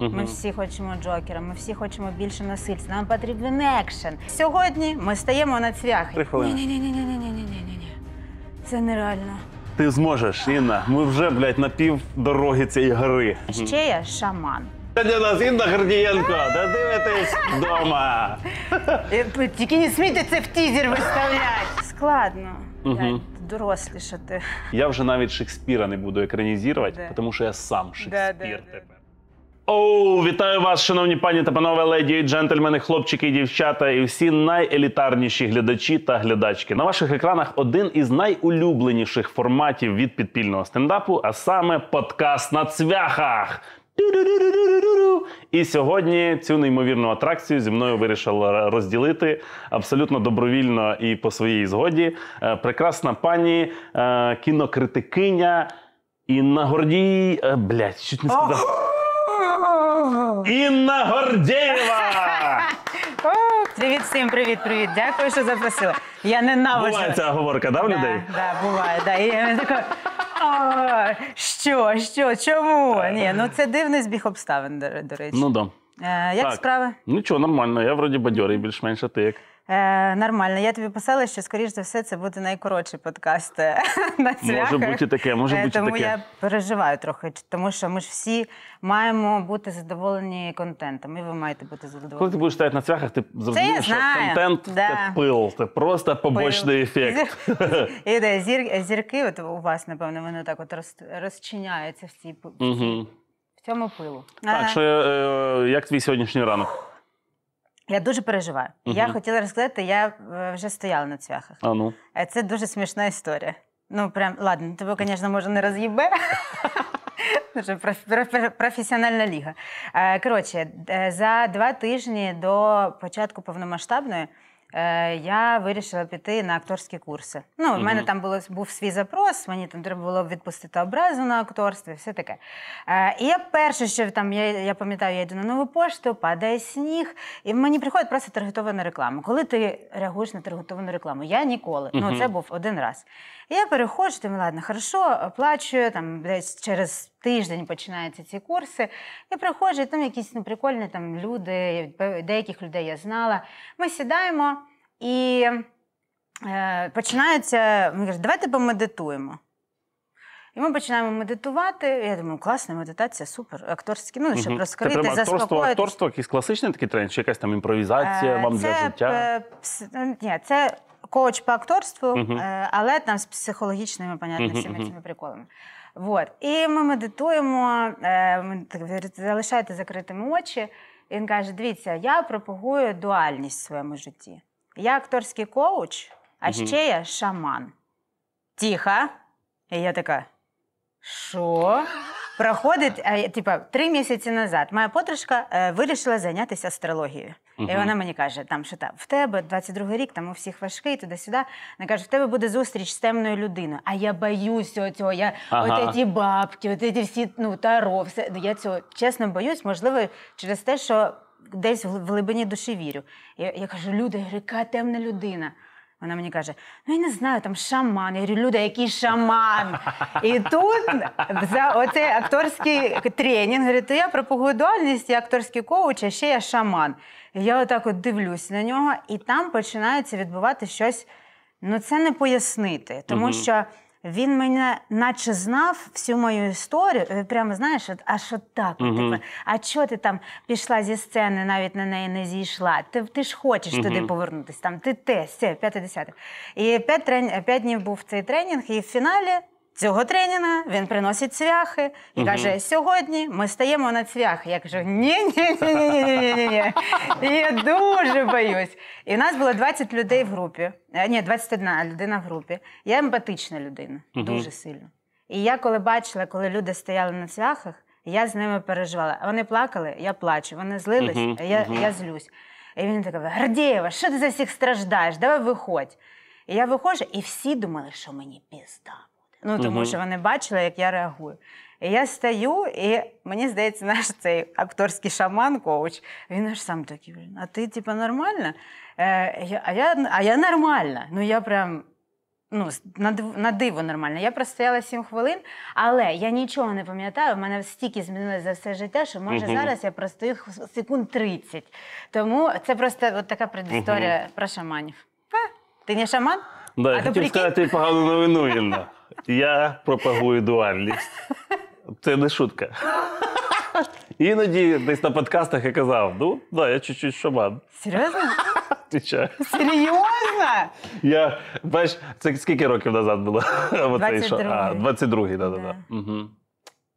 Ми всі хочемо Джокера, ми всі хочемо більше насильства. Нам потрібен екшен. Сьогодні ми стаємо на цвях. Три хвилини. Ні-ні-ні. Це нереально. Ти зможеш, Інна. Ми вже, блядь, на пів дороги цієї гори. Ще я шаман. Для нас Інна Гордієнко. Додивитесь вдома. Е, тільки не смійте це в тізер виставляти. Складно дорослішати. Я вже навіть Шекспіра не буду екранізувати, тому що я сам Шекспір де, де, тепер. Оу, вітаю вас, шановні пані та панове, леді, і джентльмени, хлопчики, і дівчата, і всі найелітарніші глядачі та глядачки. На ваших екранах один із найулюбленіших форматів від підпільного стендапу, а саме подкаст на цвяхах. І сьогодні цю неймовірну атракцію зі мною вирішила розділити абсолютно добровільно і по своїй згоді. Е, прекрасна пані, е, кінокритикиня Інна Гордій. Е, Блять, щось не сказав. Інна Гордєєва! Привіт всім, привіт, привіт. Дякую, що запросила. Я ненавиджу. Буває ця оговорка, да, в людей? Так, да, буває, да. І я така, «А, що, що, чому? Ні, ну це дивний збіг обставин, до, до речі. Ну да. Е, як Так. справи? Нічого, нормально, я вроді бадьорий більш-менш, а ти як? Е, Нормально, я тобі писала, що скоріш за все це буде найкоротший подкаст е, на цвяхах. Може бути таке, може е, бути таке. Тому я переживаю трохи, тому що ми ж всі маємо бути задоволені контентом. І ви маєте бути задоволені. Коли ти будеш стояти на цвяхах, ти зрозумієш, що контент да. це пил, це просто побочний пил. ефект. І, де, зір, зірки, от у вас, напевно, вони так от роз, розчиняються в цій угу. в цьому пилу. Так, е. що, е, як твій сьогоднішній ранок? Я дуже переживаю. Угу. Я хотіла розказати, я е, вже стояла на цвяхах. А ну. Е, це дуже смішна історія. Ну, прям, ладно, ну, тебе, звісно, може, не роз'їбе. дуже Професіональна ліга. Е, коротше, за два тижні до початку повномасштабної. Е, я вирішила піти на акторські курси. Ну, в мене там було, був свій запрос, мені там треба було відпустити образу на акторстві, все таке. Е, і я перше, що там, я я пам'ятаю, я йду на нову пошту, падає сніг, і мені приходить просто таргетована реклама. Коли ти реагуєш на таргетовану рекламу? Я ніколи. Ну, це був один раз. Я переходжу, думаю, ладно, хорошо, оплачую, там десь через тиждень починаються ці курси. Я приходжу, і там якісь ну, прикольні там люди, деяких людей я знала. Ми сідаємо і е, починаються, ми кажуть, давайте помедитуємо. І ми починаємо медитувати. Я думаю, класна медитація, супер, Акторський. Ну, щоб розкрити, Це прямо Акторство, акторство, якийсь класичний такий тренд, чи якась там імпровізація е, вам це, для життя? П- пс- ні, це коуч по акторству, uh але там з психологічними, понятно, uh-huh. всіми цими приколами. Вот. І ми медитуємо, е, ми залишайте закритими очі. І він каже: Дивіться, я пропагую дуальність в своєму житті. Я акторський коуч, а ще я шаман. Тіха. І я така. Що? Проходить, е, типа, три місяці назад моя подружка вирішила зайнятися астрологією. Угу. І вона мені каже, там що там в тебе 22-й рік, там у всіх важкий, туди-сюди. Вона каже, в тебе буде зустріч з темною людиною. А я боюся цього. Я ага. от ці бабки, от ці всі ну таро, все ну, я цього чесно боюсь, можливо, через те, що десь в глибині душі вірю. Я, я кажу, люди, яка темна людина. Вона мені каже: ну я не знаю, там шаман. Я говорю, Люда, який шаман. І тут за оцей акторський тренінг говорить, то я про погодуальність, я акторський коуч, а ще я шаман. І я отак от дивлюсь на нього, і там починається відбувати щось. Ну, це не пояснити, тому що. Він мене наче знав всю мою історію. Прямо знаєш, от, а що так? Угу. Типу, а чого ти там пішла зі сцени, навіть на неї не зійшла? Ти ти ж хочеш угу. туди повернутися, там ти те, все, п'яте десяте. І п'ять трен... п'ять днів був цей тренінг, і в фіналі цього тренінга, він приносить цвяхи і каже: сьогодні ми стаємо на цвях. Я кажу, ні-ні-ні-ні-ні-ні-ні. Я дуже боюсь. І в нас було 20 людей в групі. Е, ні, 21 людина в групі. Я емпатична людина, дуже сильно. І я коли бачила, коли люди стояли на цвяхах, я з ними переживала. Вони плакали, я плачу. Вони злились, я, я злюсь. І він такий, Гордєєва, що ти за всіх страждаєш? Давай виходь. І я виходжу, і всі думали, що мені пізда. Ну тому угу. що вони бачили, як я реагую. І Я стою, і мені здається, наш цей акторський шаман-коуч, він аж сам такий, а ти типу, нормальна? Е, я, А я а я нормальна. Ну я прям ну, на диво нормальна. Я простояла сім хвилин, але я нічого не пам'ятаю, в мене стільки змінилося за все життя, що може угу. зараз я простою секунд 30. Тому це просто от така предісторія угу. про шаманів. Е, ти не шаман? Да, а я хотів сказати погану новину, Інна. Я пропагую дуальність. Це не шутка. Іноді десь на подкастах я казав: ну, да, я чуть-чуть шаман. Серйозно? Серйозно? Я, бач, це скільки років назад було? 22-й. 22-й, да, да.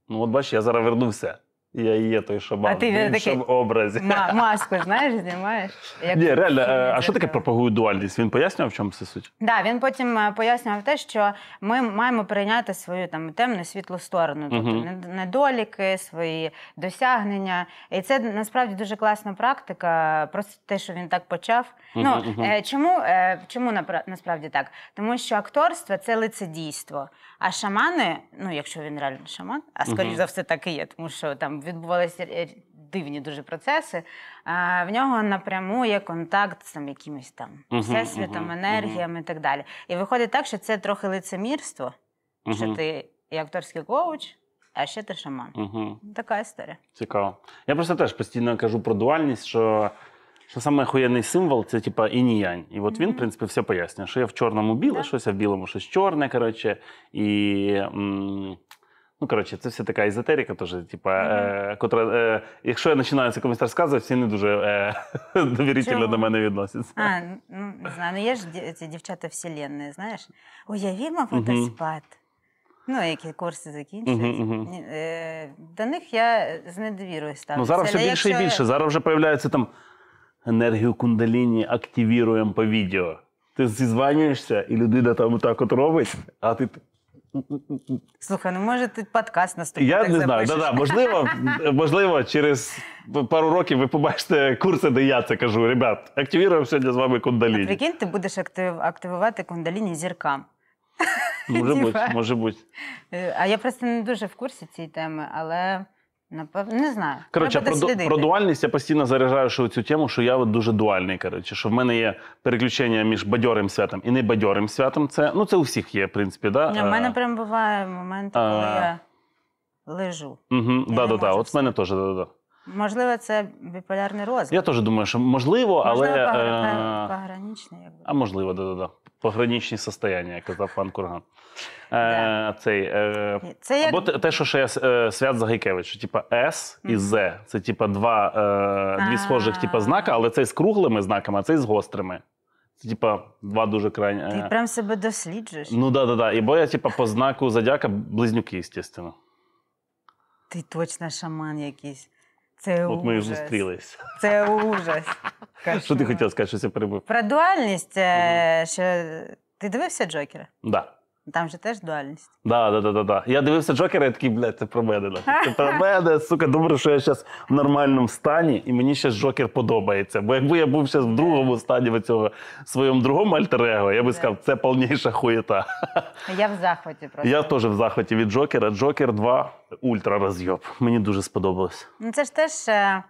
Ну, от бач, я зараз вернувся. Я і є той шабан. А ти в іншому такий... образі. Ма- маску, знаєш, знімаєш. Як... Ні, реально, е, а що таке пропагує дуальність? Він пояснював, в чому це суть? Так, да, він потім е, пояснював те, що ми маємо прийняти свою там темну світлу сторону, тобто uh недоліки, свої досягнення. І це насправді дуже класна практика, просто те, що він так почав. uh ну, uh Чому чому насправді так? Тому що акторство це лицедійство. А шамани, ну якщо він реально шаман, а скоріш за все так і є, тому що там відбувалися дивні дуже процеси. А, В нього напряму є контакт з там якимись там всесвітом, енергіями і так далі. І виходить так, що це трохи лицемірство, що ти і акторський коуч. А ще ти шаман. Угу. Така історія. Цікаво. Я просто теж постійно кажу про дуальність, що що саме охуєнний символ це типа інь-янь. І от mm-hmm. він, в принципі, все пояснює, що я в чорному біле, yeah. щось а в білому, щось чорне. коротше. І м- ну, коротше, це вся така езотерика, теж, типа, mm-hmm. е, котра, е, якщо я починаю це комусь розказувати, всі не дуже е, довірительно до мене відносяться. А, ну не знаю, ну є ж ці дівчата вселенної, знаєш, уявімо фотоспад. Mm-hmm. Ну, які курси закінчують. Uh-huh, uh е, До них я з недовірою ставлюся. Ну, зараз все більше якщо... і більше. Зараз вже появляються там енергію кундаліні активіруємо по відео. Ти зізванюєшся, і людина там так от робить, а ти. Слухай, ну може ти подкаст наступний Я так не знаю. Да-да, Можливо, можливо, через пару років ви побачите курси, де я це кажу. Ребят, активіруємо сьогодні з вами кундаліні. А прикинь, ти будеш актив... активувати кундаліні зіркам. Може бути, може бути. Е, а я просто не дуже в курсі цієї теми, але. Напевно, не знаю. Коротше, про, про дуальність я постійно заряджаю що цю тему, що я от дуже дуальний. Коротше, що в мене є переключення між бадьорим святом і небадьорим святом. Це ну це у всіх є, в принципі. Да? Не, в мене прям буває момент, коли а... я лежу. Угу, да, да, да. От в мене теж да, да, да. Можливо, це біполярний розгляд. Я теж думаю, що можливо, але. Е, пограничний. Якби. А можливо, да, да, да. погранічні состояння, як казав пан Курган. Е, да. Е, цей, е... Це як... Або те, що ще я е, свят Загайкевич, типа С і З. Це типа два е... дві схожих типа, знака, але цей з круглими знаками, а цей з гострими. Це типа два дуже крайні. Ти прям себе досліджуєш. Ну да, да, да. І бо я типа по знаку Задяка близнюки, звісно. Ти точно шаман якийсь. Це От ми і ужас. зустрілись. Це ужас. Що ти хотів сказати, що це перебив? Про дуальність. Е, що... Ти дивився Джокера? Да. Там же теж дуальність. Да, да, да, да, да. Я дивився Джокера і такий, блядь, це про мене. Це про мене, сука, добре, що я зараз в нормальному стані, і мені ще Джокер подобається. Бо якби я був зараз в другому стані цього своєму другому альтер-его, я би сказав, це повніша хуєта. Я в захваті просто. Я теж в захваті від Джокера. Джокер 2 ультра розйоб. Мені дуже сподобалось. Ну це ж теж. Е,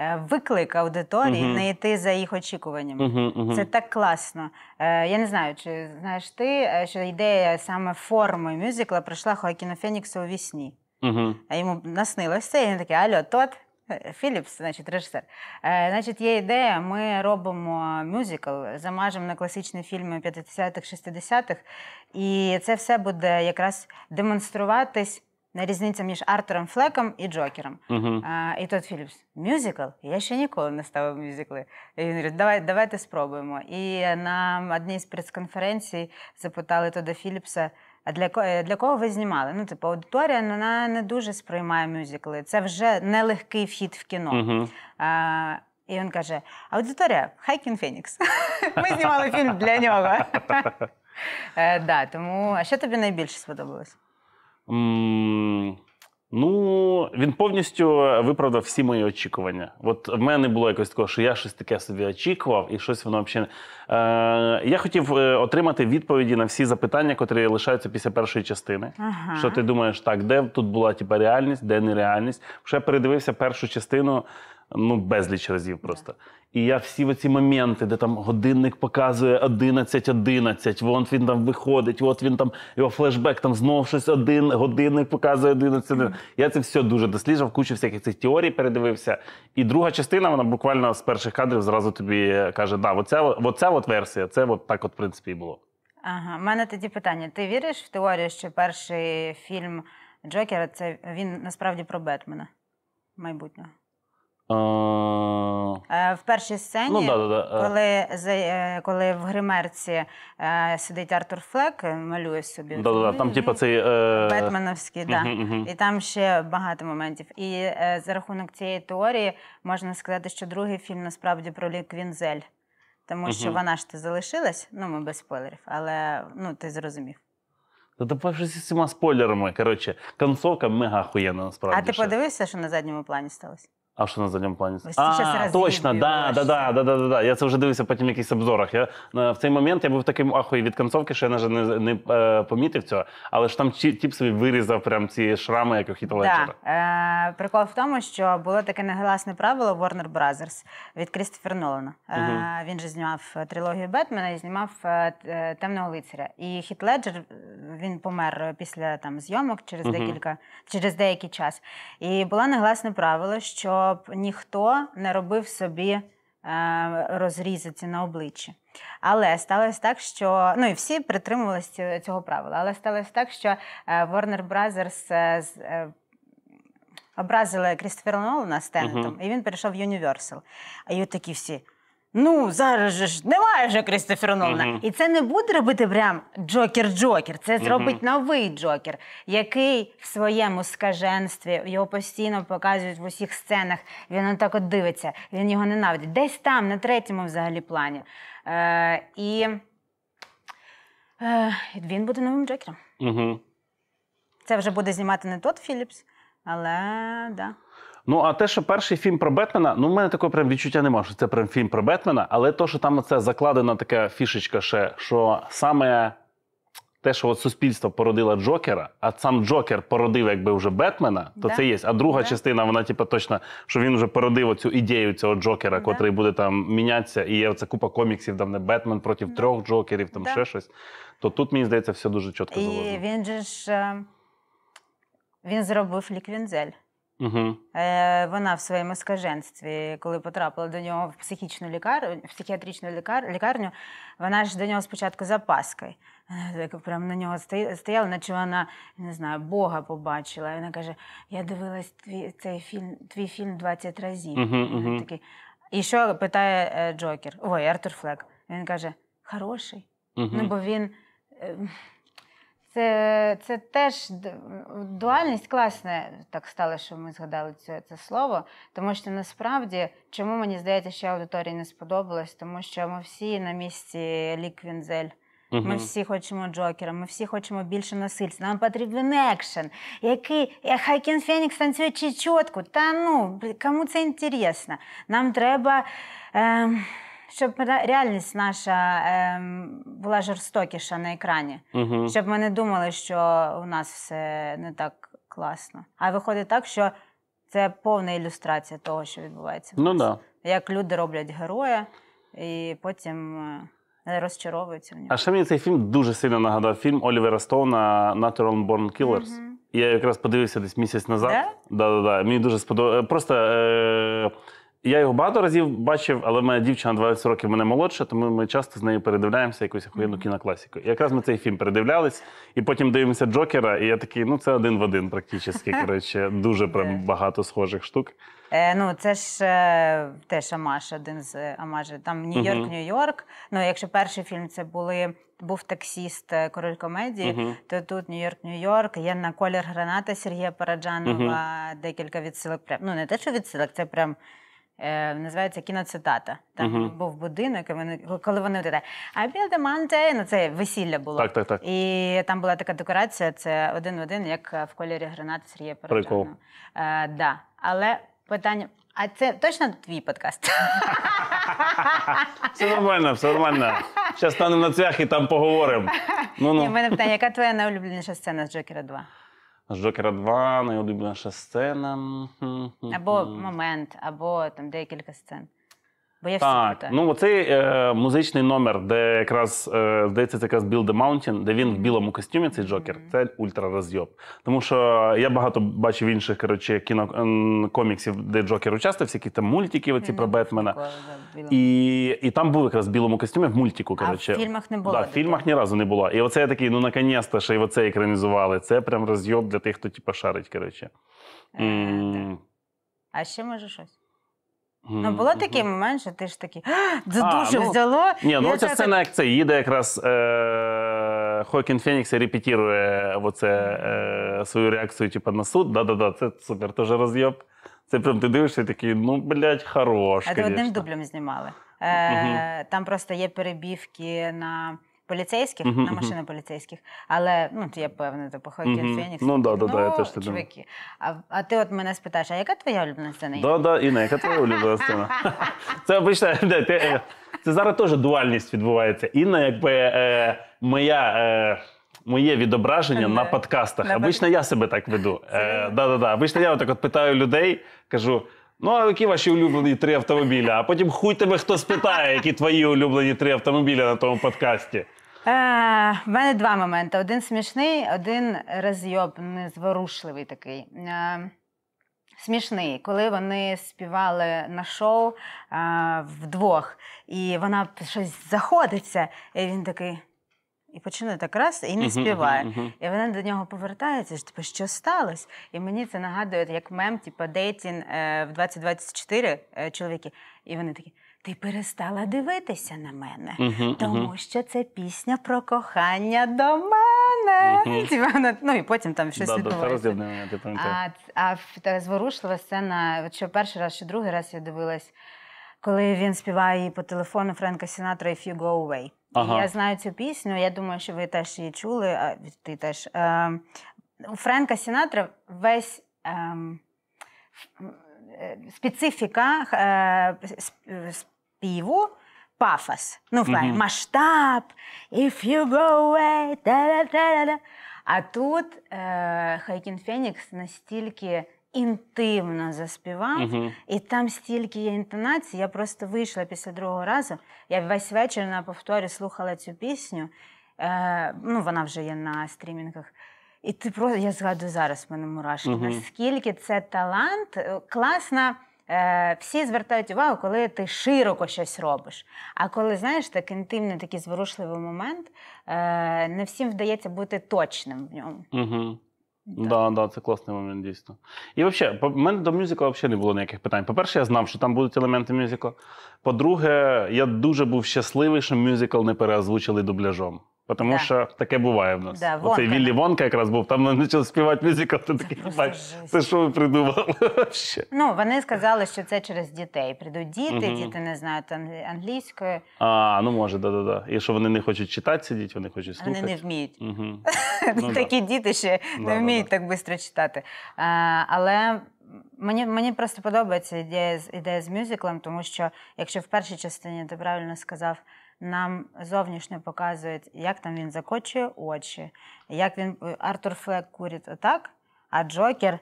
Е, виклик аудиторії, uh не йти за їх очікуваннями. Uh-huh, Це так класно. Е, я не знаю, чи знаєш ти, е, що ідея саме форми мюзикла прийшла Хоакіну Феніксу у вісні. А йому наснилось це, і він такий, альо, тот. Філіпс, значить, режисер. Е, Значить, є ідея. Ми робимо мюзикл, замажемо на класичні фільми 50-х, 60-х, і це все буде якраз демонструватись на Різниця між Артуром Флеком і Джокером. Uh-huh. А, І Тодд Філіпс мюзикл? Я ще ніколи не ставив мюзикли. І Він говорить, давай, давайте спробуємо. І на одній з прес-конференцій запитали Тодда Філіпса, а для для кого ви знімали? Ну, типу, аудиторія ну, вона не дуже сприймає мюзикли. Це вже нелегкий вхід в кіно. Uh-huh. А, І він каже: Аудиторія, Хайкін Фенікс. Ми знімали фільм для нього. Е, тому, а що тобі найбільше сподобалось? Ну, він повністю е, виправдав всі мої очікування. От в мене було якось такого, що я щось таке собі очікував, і щось воно взагалі. Е, я хотів е, отримати відповіді на всі запитання, які лишаються після першої частини. Ага. Що ти думаєш, так, де тут була тіпа, реальність, де нереальність? Вже передивився першу частину ну безліч разів просто. І я всі в ці моменти, де там годинник показує 11.11, 11, Вон він там виходить, от він там його флешбек, там знову щось один, годинник показує 11.11. 11. Я це все дуже досліджував, кучу всяких цих теорій передивився. І друга частина, вона буквально з перших кадрів зразу тобі каже: да, оця, оця от версія, це от так, от в принципі, і було. Ага, в мене тоді питання: ти віриш в теорію, що перший фільм Джокера це він насправді про Бетмена майбутнього? Е, в першій сцені, ну, да, да, да. коли е, коли в гримерці е, сидить Артур Флек, малює собі Да, да, там, типу, цей... Бетменовський, да. Угу, угу. і там ще багато моментів. І за рахунок цієї теорії можна сказати, що другий фільм насправді про Лі Квінзель, тому що вона ж ти залишилась, ну ми без спойлерів, але ну ти зрозумів. Та тепер щось з цими спойлерами. Коротше, концовка мега охуєнна насправді. А ти ще. подивився, що на задньому плані сталося? А що на задньому плані? а, точно, да, да, да, да, да, да, да. Я це вже дивився потім в якихось обзорах. Я ну, в цей момент я був таким ахуєм від концовки, що я навіть не, не е, помітив цього. Але ж там тіп собі вирізав прям ці шрами, як у хіта Да. Е, прикол в тому, що було таке негласне правило Warner Brothers від Крістофер Нолана. Е, Він же знімав е, трилогію Бетмена і знімав е, е, темного лицаря. І Хіт Леджер е, він помер після там зйомок через угу. декілька через деякий час. І було негласне правило, що щоб ніхто не робив собі е, розрізиці на обличчі. Але сталося так, що ну і всі притримувалися цього правила. Але сталося так, що е, Warner Brothers е, образили Крістофера Нолана стендом, uh-huh. і він перейшов в Universal. А й такі всі. Ну, зараз же ж немає вже Крістофер Нолана. Мгм. І це не буде робити прям Джокер-Джокер. Це зробить новий Джокер, який в своєму скаженстві його постійно показують в усіх сценах. Він так от дивиться, він його ненавидить. Десь там, на третьому взагалі плані. Е, і е, він буде новим Джокером. Угу. Це вже буде знімати не тот Філіпс, але да. Ну а те, що перший фільм про Бетмена, ну в мене такого прям відчуття немає, що це прям фільм про Бетмена, але то, що там це закладена така фішечка, ще що саме те, що от суспільство породило Джокера, а сам Джокер породив якби вже Бетмена, то да. це є. А друга да. частина, вона типу, точно, що він вже породив оцю ідею цього Джокера, да. котрий буде там мінятися, і є оця купа коміксів, там не Бетмен проти трьох Джокерів, там ще щось. То тут мені здається, все дуже чітко заложено. І він же ж е, він зробив ліквінзель. Угу. Е, Вона в своєму скаженстві, коли потрапила до нього в психічну лікарню, в психіатричну лікар, лікарню, вона ж до нього спочатку з опаскою. Е, Прямо на нього стояла, наче вона не знаю, Бога побачила. І Вона каже: Я дивилась твій цей фільм, твій фільм 20 разів. Угу, угу. Такий. І що питає е, Джокер? Ой, Артур Флек. Він каже: Хороший. Ну бо він. Е, це це теж дуальність класна. так стало, що ми згадали це це слово. Тому що насправді, чому мені здається, що аудиторії не сподобалось, тому що ми всі на місці ліквінзель. Угу. Ми всі хочемо Джокера, ми всі хочемо більше насильства. Нам потрібен екшен. Який е, Хайкен Фенікс танцює чи чітку? Та ну кому це інтересно? Нам треба. Е щоб реальність наша ем, була жорстокіша на екрані, угу. щоб ми не думали, що у нас все не так класно. А виходить так, що це повна ілюстрація того, що відбувається. Ну да. Як люди роблять героя і потім е, розчаровуються в нього. А ще мені цей фільм дуже сильно нагадав фільм Олівера Стоуна Natural Born Killers. Угу. Я якраз подивився десь місяць назад. Да? Да-да-да. Мені дуже сподобалося. Просто. Е- я його багато разів бачив, але моя дівчина 20 років мене молодша, тому ми часто з нею передивляємося якусь охуєнну кінокласіку. І якраз ми цей фільм передивлялись, і потім дивимося Джокера, і я такий, ну це один в один, практично. Коротше, дуже прям багато схожих штук. Е, Ну, це ж е, теж Амаш, один з е, Амажа. Там Нью-Йорк, угу. Нью-Йорк. Ну, якщо перший фільм це були. Був таксіст е, король комедії, uh-huh. то тут Нью-Йорк, Нью-Йорк, є на колір граната Сергія Параджанова, uh-huh. декілька відсилок. Прям ну не те, що відсилок, це прям Е, називається кіноцитата. Там угу. був будинок, і вони коли вони таке, а build a на ну, це весілля було. Так, так, так. І там була така декорація, це один в один, як е, в кольорі гранат Сергія Прикол. Е, да. Але питання. А це точно твій подкаст? Все нормально, все нормально. Зараз станемо на цвях і там поговоримо. Ну, ну. Ні, в мене питання, яка твоя найулюбленіша сцена з Джокера 2? З Джокера 2, найулюбленіша сцена. Або момент, або там декілька сцен. Бо я так, всі ну оцей е, музичний номер, де якраз е, здається, це якраз Build the Mountain, де він в білому костюмі, цей Джокер, mm-hmm. це ультраразйоб. Тому що я багато бачив інших коротше, кінокоміксів, де Джокер участвував, які там мультики, оці mm-hmm. про Бетмена. І і там був якраз в білому костюмі в мультику. Коротше. А В фільмах не було. Да, в фільмах ні разу не було. І оце я такий, ну наконець-то, що і оце екранізували. Це прям розйоб для тих, хто типу, шарить. коротше. Mm. А ще може щось. Ну, було такий момент, що ти ж такий це дуже ну, взяло. Ні, ну ця сцена, як це їде якраз е, Хокін Фенікс і репетирує оце, е, свою реакцію типу, на суд. Да-да-да, це супер, теж роз'єб. Це прям ти дивишся і такий, ну, блядь, хорош. А ти одним дублем знімали. Е, Там просто є перебівки на поліцейських, mm-hmm, на машини mm-hmm. поліцейських. Але ну я певна, то походять mm-hmm. Фенікс. Ну да, да, да, я ну, теж чуваки. А, а ти от мене спитаєш, а яка твоя улюблена сцена? є? Да, да, Інна, яка твоя улюблена сцена? Це обична, ти, е, це зараз теж дуальність відбувається. Інна, якби е, моя. Е, Моє відображення е, на подкастах. Обично я себе так веду. Е, да, да, да. Обично я отак от питаю людей, кажу: Ну, а які ваші улюблені три автомобіля? А потім хуй тебе хто спитає, які твої улюблені три автомобіля на тому подкасті. У е, мене два моменти: один смішний, один розйоб, незворушливий такий. Е, смішний, коли вони співали на шоу е, вдвох, і вона щось заходиться, і він такий. І починає так раз і не співає. Uh-huh, uh-huh. І вона до нього повертається, що типу, що сталося? І мені це нагадує як мем, типу, дейтін е, в 2024 е, чоловіки. І вони такі. Ти перестала дивитися на мене, uh-huh, тому що це пісня про кохання до мене. Типу, ну і потім там щось відбувається. А а зворушлива сцена, що перший раз, що другий раз я дивилась, коли він співає по телефону Френка Сінатра «If you go away». Ага. Я знаю цю пісню. Я думаю, що ви теж її чули. А ти теж е, у Френка Сінатра весь ем, е, специфіка е, е співу. Пафос. Ну, в плані масштаб, if you go away, та-да-да-да-да. А тут е, Хайкін Фенікс настільки інтимно заспівав, угу. і там стільки є інтонацій. Я просто вийшла після другого разу. Я весь вечір на повторі слухала цю пісню. Е, Ну, вона вже є на стрімінгах. І ти просто я згадую зараз в мене мурашки. Угу. Наскільки це талант, е, класна. Е, всі звертають увагу, коли ти широко щось робиш. А коли знаєш так інтимний, такий зворушливий момент, е, не всім вдається бути точним в ньому. Угу. Так, да, да, це класний момент, дійсно. І взагалі, в мене до мюзикла взагалі не було ніяких питань. По-перше, я знав, що там будуть елементи мюзикла. По-друге, я дуже був щасливий, що мюзикл не переозвучили дубляжом. Тому да. що таке буває в нас. Да, Оцей вонка. Віллі Вонка якраз був, там почав співати мюзикл, ти такий бач, це що ви придумали? Ну, вони сказали, що це через дітей. Прийдуть діти, угу. діти не знають англійської. А, ну може, да, да, да. І що вони не хочуть читати, сидіти, вони хочуть слухати. Вони не вміють. Угу. ну, Такі діти ще не вміють так швидко читати. А, Але мені мені просто подобається ідея з ідея з мюзиклом, тому що якщо в першій частині ти правильно сказав нам зовнішньо показують, як там він закочує очі, як він е, Артур Флек курить отак, а Джокер.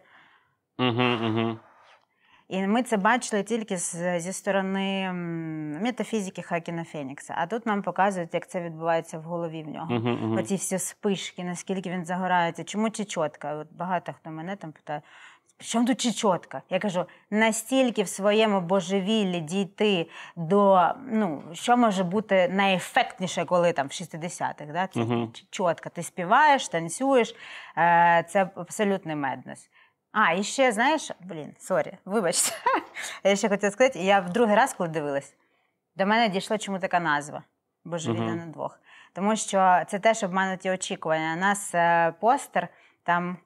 І ми це бачили тільки з, зі сторони метафізики Хакіна Фенікса. А тут нам показують, як це відбувається в голові в нього. Uh-huh, uh-huh. Оці всі спишки, наскільки він загорається, чому чечотка? От багато хто мене там питає, Причому тут чітка? Я кажу, настільки в своєму божевіллі дійти до ну, що може бути найефектніше, коли там в 60-х. Да? Це uh-huh. чечотка. Ти співаєш, танцюєш, е, це абсолютний меднес. А, і ще, знаєш, блін, сорі, вибачте. Я ще хотіла сказати, я в другий раз, коли дивилась, до мене дійшла чому така назва Божевілля uh-huh. на двох. Тому що це теж обмануті очікування. У нас е, постер там.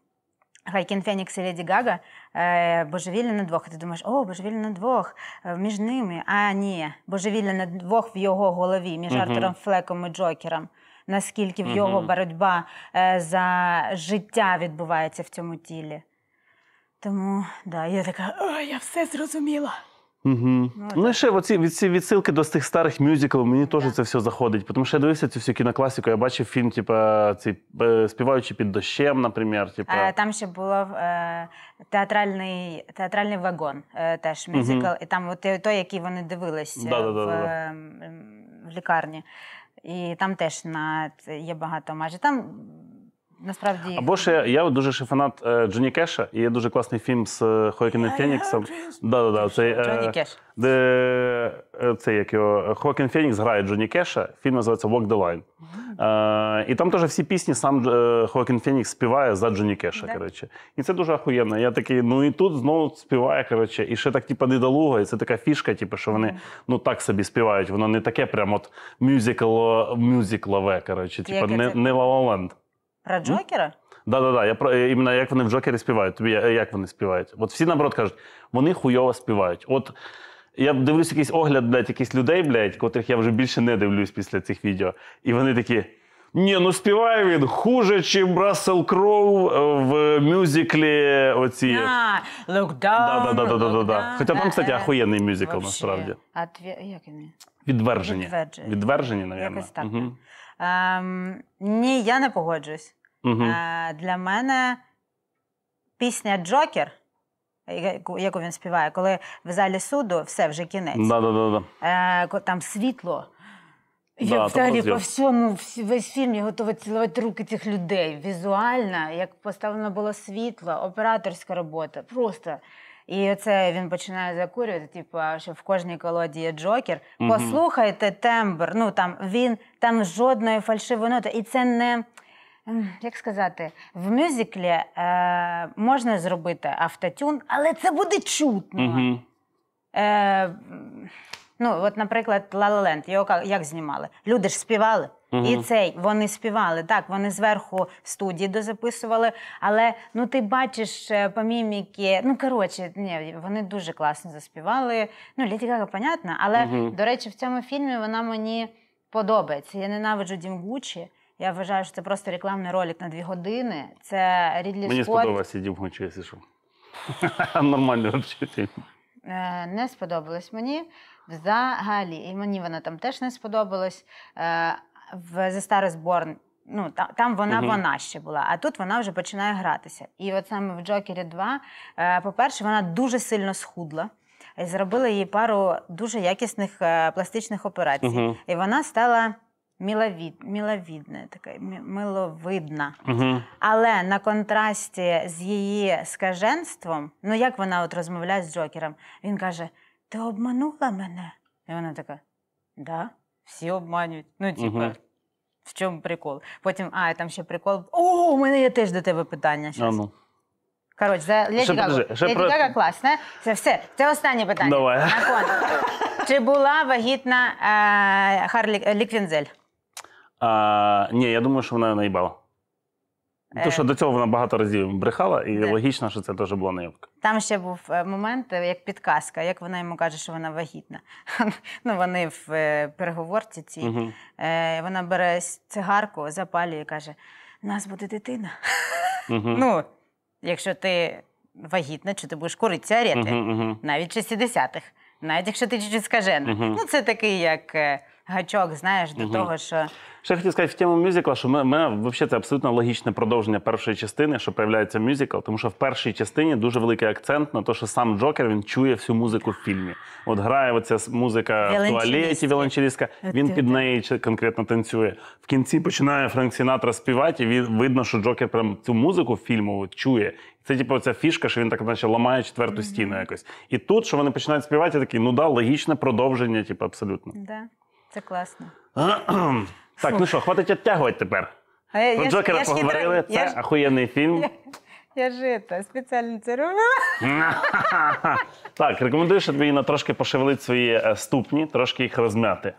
Хайкен Фенікс і Леди Гага э, на двох». І ти думаєш, о, «Божевільне на двох» э, між ними. А ні, «Божевільне на двох» в його голові, між uh Артуром Флеком і Джокером. Наскільки в uh його боротьба е, за життя відбувається в цьому тілі. Тому да, я така, о, я все зрозуміла. Угу. Ну і ну, ще оці від відсилки до тих старих мюзиклів, мені теж це все заходить. Тому що я дивився цю всю кінокласику. Я бачив фільм, типу, ці е, співаючи під дощем, наприклад. Типу. Там ще було е, театральний театральний вагон, теж мюзикл, угу. і там от той, який вони дивилися да, в, ем, в лікарні. І там теж на є багато майже там. Насправді або ще я дуже ще фанат е, Джоні Кеша. і Є дуже класний фільм з е, Хоакіном Феніксом. Да, да, цей, е, Джоні Кеш. Де це як його Хокін Фенікс грає Джоні Кеша. Фільм називається Walk the Line. uh І там теж всі пісні сам Хокін Фенікс співає за Джоні Кеша. Yeah. Коротше, і це дуже ахуєнно. Я такий, ну і тут знову співає. Коротше, і ще так, типу, недолуга. І це така фішка, типу, що вони ну так собі співають. Воно не таке, прям от мюзикло, мюзиклове. Коротше, типу, не, не ла ла ланд про Джокера? Да, да, да. Я про е, іменно як вони в Джокері співають. Тобі е, як вони співають? От всі наоборот кажуть, вони хуйово співають. От я дивлюсь якийсь огляд, блядь, якихось людей, блядь, котрих я вже більше не дивлюсь після цих відео. І вони такі. Ні, ну співає він хуже, чим Рассел Кроу в мюзиклі. оці... да, Хоча там, кстати, ахуєнний мюзикл насправді. А як він? Відвержені. Відвержені, навірно. Якось так. Ем, Ні, я не погоджуюсь. Угу. Е, Для мене пісня Джокер, яку він співає, коли в залі суду все вже кінець. Да-да-да. Е, Там світло. Як да, взагалі по всьому, весь фільм я готова цілувати руки цих людей. Візуально, як поставлено було світло, операторська робота. Просто і це він починає закурювати. Типу, що в кожній колоді є джокер. Угу. Послухайте тембр. Ну там він там жодної фальшивої ноти. І це не ем, як сказати, в мюзиклі е, можна зробити автотюн, але це буде чутно. Угу. Е, Ну, от, наприклад, La La Land, його як знімали? Люди ж співали. Угу. І цей вони співали. Так, вони зверху студії дозаписували. Але ну ти бачиш е, по міміки. Ну коротше, ні, вони дуже класно заспівали. Ну, Ліді понятна. але угу. до речі, в цьому фільмі вона мені подобається. Я ненавиджу Дім Гучі. Я вважаю, що це просто рекламний ролик на дві години. Це Рідлі Мені Скотт. сподобався Дім Гучі, якщо що. Нормальний фільм. Е, не сподобалось мені взагалі. І мені вона там теж не сподобалась. Е, в The Star is Born, ну там там вона uh вона ще була, а тут вона вже починає гратися. І от саме в Джокері 2, е, по-перше, вона дуже сильно схудла. і Зробили їй пару дуже якісних е, пластичних операцій. Uh-huh. І вона стала міловід, міловідна, така миловидна. Uh-huh. Але на контрасті з її скаженством, ну як вона от розмовляє з Джокером, він каже: Ти обманула мене? І вона така: Да всі обманюють. Ну, типу, угу. в чому прикол? Потім, а, там ще прикол. О, у мене є теж до тебе питання. щось. Ну. Коротше, за Леді Гагу. Леді Гага класна. Це все. Це останнє питання. Давай. На кон. Чи була вагітна е, Харлі е, Ліквінзель? А, ні, я думаю, що вона наїбала. Тому що е, до цього вона багато разів брехала, і де? логічно, що це теж була наявка. Там ще був е, момент, е, як підказка, як вона йому каже, що вона вагітна. Ну вони в переговорці цій. Угу. Вона бере цигарку, запалює і каже: у нас буде дитина. Ну, якщо ти вагітна, чи ти будеш курити ціарети, навіть 60-х, навіть якщо ти чуть-чуть скажена. Ну, це такий як гачок, знаєш, до угу. того що. Ще хотів сказати в тему мюзикла, що ми, ми взагалі це абсолютно логічне продовження першої частини, що проявляється мюзикл, тому що в першій частині дуже великий акцент на те, що сам Джокер він чує всю музику в фільмі. От грає оця музика в туалеті віолончелістка, він під неї конкретно танцює. В кінці починає Френк Сінатра співати, і він, видно, що Джокер прям цю музику фільму чує. Це типу ця фішка, що він так наче ламає четверту mm-hmm. стіну якось. І тут, що вони починають співати, я такий, ну да, логічне продовження, типу, абсолютно. Да. Це класно. так, ну що, хватить відтягувати тепер. А я, Про я, Джокера я поговорили. Ж це я, ахуєнний фільм. Я, я ж це, спеціально це робила. так, рекомендую, щоб він трошки пошевелити свої е, ступні, трошки їх розм'яти.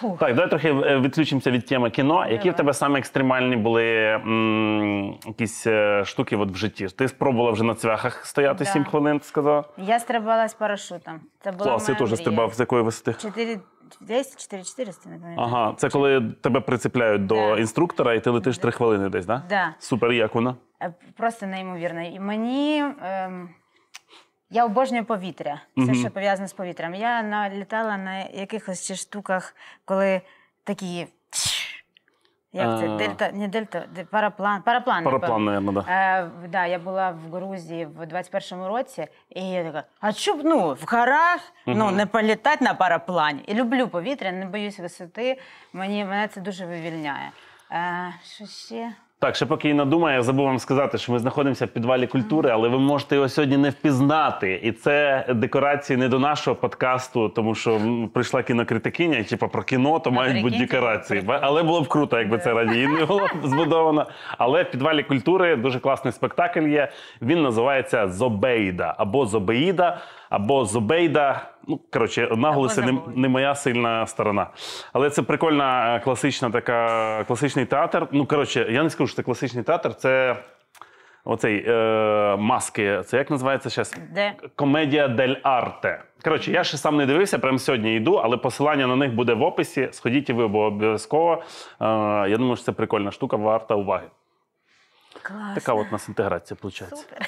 Фух. Так, давай трохи е, відключимося від теми кіно. Давай. Які в тебе саме екстремальні були м, якісь е, штуки от в житті? Ти спробувала вже на цвяхах стояти да. 7 хвилин, ти сказала? Я стрибала з парашутом. Це була Клас, я теж стрибав з якої висоти? 4 200-4400, напевно. Ага, це коли тебе прицепляють до Да. інструктора, і ти летиш три хвилини десь, так? Да? Да. Супер, як вона? Е, просто неймовірно. І мені. Ем... Я обожнюю повітря, все, Мгм. що пов'язане з повітрям. Я на- літала на якихось ще штуках, коли такі як це? Дельта, не дельта, де- параплан. Параплан. Параплан, напевно. да. Е, да, я була в Грузії в 21-му році, і я така, а що б ну, в горах ну, не політати на параплані. І люблю повітря, не боюсь висоти. Мені, мене це дуже вивільняє. Е, що ще? Так, ще поки Інна думає, я забув вам сказати, що ми знаходимося в підвалі культури, але ви можете його сьогодні не впізнати. І це декорації не до нашого подкасту, тому що прийшла кінокритикиня, і типу, про кіно, то ну, мають бути декорації. Але було б круто, якби це раді не було збудовано. Але в підвалі культури дуже класний спектакль є. Він називається Зобейда або Зобеїда, або Зобейда. Ну, коротше, наголоси не, не моя сильна сторона. Але це прикольна е, класична така, класичний театр. Ну, коротше, я не скажу, що це класичний театр, це оцей е, маски. Це як називається зараз? Де? Комедія дель арте. Коротше, я ще сам не дивився, прямо сьогодні йду, але посилання на них буде в описі. Сходіть і ви, бо обов'язково. Е, я думаю, що це прикольна штука, варта уваги. Класно. Така от у нас інтеграція виходить. Супер.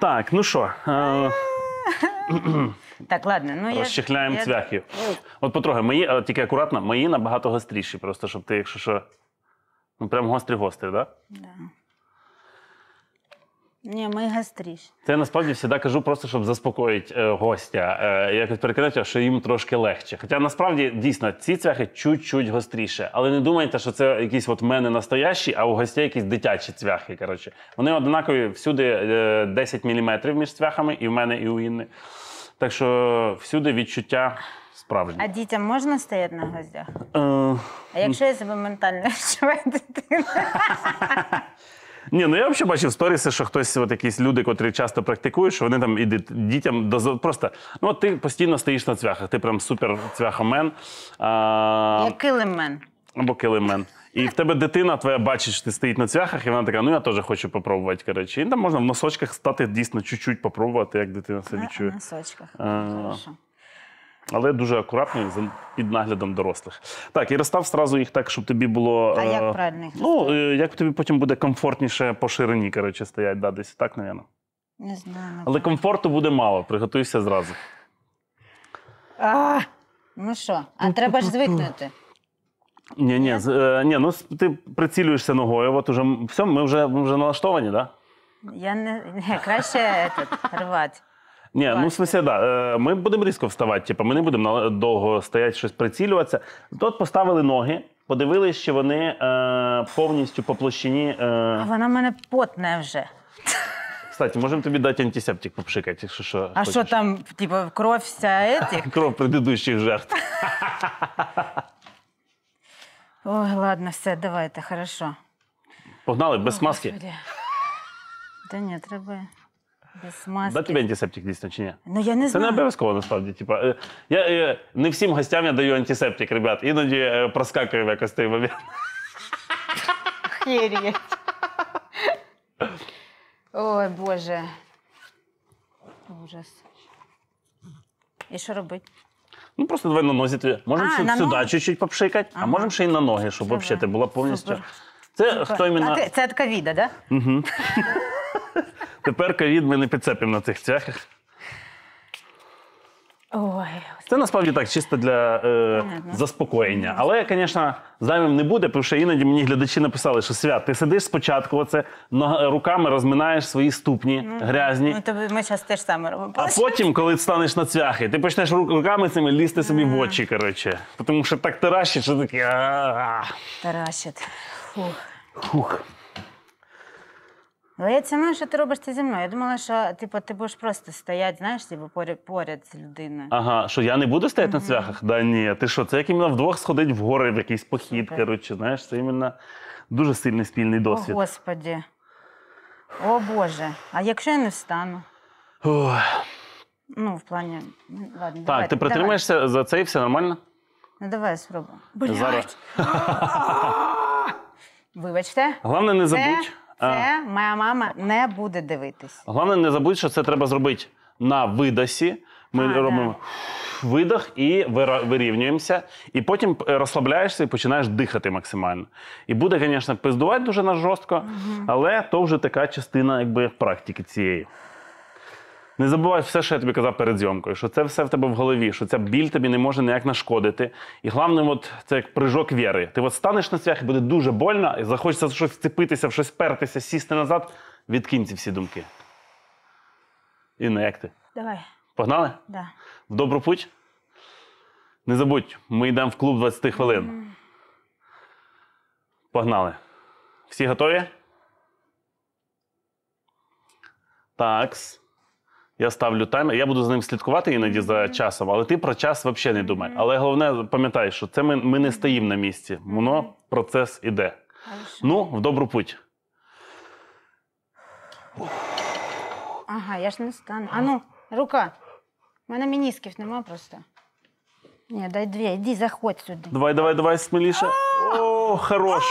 Так, ну що. Е, Так, ладно, ну Розчехляємо я- цвяхів. Ну. От потрохи, мої, е, тільки акуратно, мої набагато гостріші, просто щоб ти, якщо що. Ну, прям гострі гострі, так? Да? Да. Ні, ми гастріші. Це я насправді завжди кажу, просто щоб заспокоїти е, гостя. Е, якось перекидаю, що їм трошки легше. Хоча насправді дійсно ці цвяхи чуть-чуть гостріше. Але не думайте, що це якісь от мене настоящі, а у гостей якісь дитячі цвяхи. Коротше. Вони однакові всюди е, 10 міліметрів між цвяхами, і в мене, і у Інни. Так що всюди відчуття справжні. А дітям можна стояти на гостях? Е, А якщо я себе ментально відчуваю дитина? Ні, ну я взагалі бачив сторіси, що хтось, от якісь люди, котрі часто практикують, що вони там і дітям доз... просто ну от ти постійно стоїш на цвяхах. Ти прям супер цвяхомен. А... Я килимен. Або килимен. І в тебе дитина твоя бачить, що ти стоїть на цвяхах, і вона така: ну я теж хочу попробувати. коротше. І там можна в носочках стати дійсно чуть-чуть попробувати, як дитина себе відчує. В носочках. А, Хорошо але дуже акуратно під наглядом дорослих. Так, і розстав сразу їх так, щоб тобі було. А як е, правильно їх Ну, е, як тобі потім буде комфортніше по ширині, коротше, стоять, да, десь так, мабуть? Не знаю. Але комфорту буде мало, приготуйся зразу. А, Ну що, а треба ж звикнути. Ні, ні, з- е, ні, ну ти прицілюєшся ногою, от уже все, ми вже, ми вже налаштовані, так? Да? Я не, не краще е, рвати. Ні, ну в смысле, да. Е, ми будемо різко вставати, типу, ми не будемо довго стояти, щось прицілюватися. Тут поставили ноги, подивилися, що вони е, повністю по площині. Е... А вона в мене потне вже. Кстати, можемо тобі дати антисептик попшикати, якщо що. А що там, типу, кров вся етік? кров предыдущих жертв. Ой, ладно, все, давайте, хорошо. Погнали, без маски. Господи. Та ні, треба. Без маски. Дати тобі антисептик дійсно чи ні? Ну я не Це не обов'язково насправді. Типа, е, я, е, не всім гостям я даю антисептик, ребят. Іноді е, якось той момент. Охереть. Ой, Боже. Ужас. І що робити? Ну просто давай на нозі тобі. Можемо сюди ноги? чуть-чуть попшикати, а можемо ще й на ноги, щоб взагалі ти була повністю. Супер. Це хто іменно. А ти, це від ковіда, да? Угу. Тепер ковід ми не підцепимо на цих цвяхах. Ой. Це насправді так, чисто для е, заспокоєння. Але, звісно, зайвим не буде, тому що іноді мені глядачі написали, що свят, ти сидиш спочатку, оце руками розминаєш свої ступні ну, грязні. Ну, то ми зараз теж саме робимо. А потім, коли ти станеш на цвяхи, ти почнеш руками цими лізти собі в очі, коротше. Тому що так таращить, що таке. а а Фух. Але я ціную, що ти робиш це зі мною. Я думала, що типу, ти будеш просто стояти, знаєш, типу, поряд, поряд з людиною. Ага, що я не буду стояти на цвяхах? Да ні, ти що, це як іменно вдвох сходить в гори в якийсь похід, Супер. коротше, знаєш, це іменно дуже сильний спільний досвід. О, Господі. О Боже. А якщо я не встану? Ох. Ну, в плані. Ну, ладно, так, давай, ти притримаєшся за це і все нормально? Ну давай спробуй. Блядь! Зараз. Вибачте. Головне, не забудь. Це моя мама не буде дивитись. Головне, не забудь, що це треба зробити на видасі. Ми а, робимо да. видох і вирівнюємося. І потім розслабляєшся і починаєш дихати максимально. І буде, звісно, пиздувати дуже жорстко, але то вже така частина якби, практики цієї. Не забувай все, що я тобі казав перед зйомкою, що це все в тебе в голові, що ця біль тобі не може ніяк нашкодити. І головне, от це як прижок віри. Ти от станеш на цвях, і буде дуже больно, і захочеться в щось вцепитися, в щось пертися, сісти назад. Відкинь ці всі думки. Інна, як ти? Давай. Погнали? Да. В добру путь. Не забудь, ми йдемо в клуб 20 хвилин. Мгм. Погнали. Всі готові? Такс. Я ставлю таймер, я буду за ним слідкувати іноді за часом, але ти про час взагалі не думай. Але головне, пам'ятай, що це ми ми не стоїмо на місці. Воно процес іде. Ну, в добру путь. Ага, я ж не стану. Ану, рука. У мене мінісків нема просто. Ні, дай дві, іди, заходь сюди. Давай, давай, давай, сміліше. О, хорош.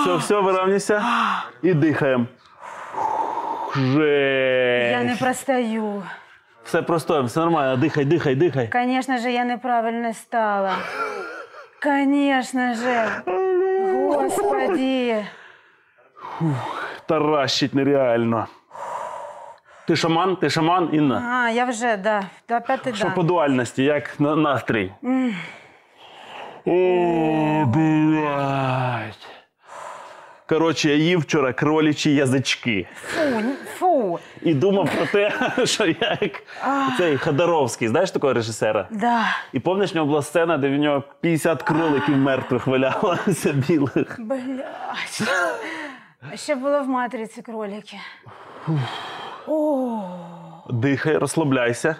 Все, все, виравнюйся і дихаємо. Жесть. Я не простаю. Все простое, все нормально. Дихай, дихай, дихай. Конечно же, я неправильно стала. Конечно же. Господи. таращить нереально. Ти шаман? Ти шаман, Інна? А, я вже, да. да п'ятий Що по дуальності, як на- настрій? О, блядь. Коротше, я їв вчора кролічі язички. Фу, фу. І думав про те, що я як цей Ходоровський, знаєш такого режисера? Да. І пам'ятаєш, в нього була сцена, де в нього 50 кроликів мертвих валялося білих. Блядь. Ще було в матриці кроліки. О. Дихай, розслабляйся.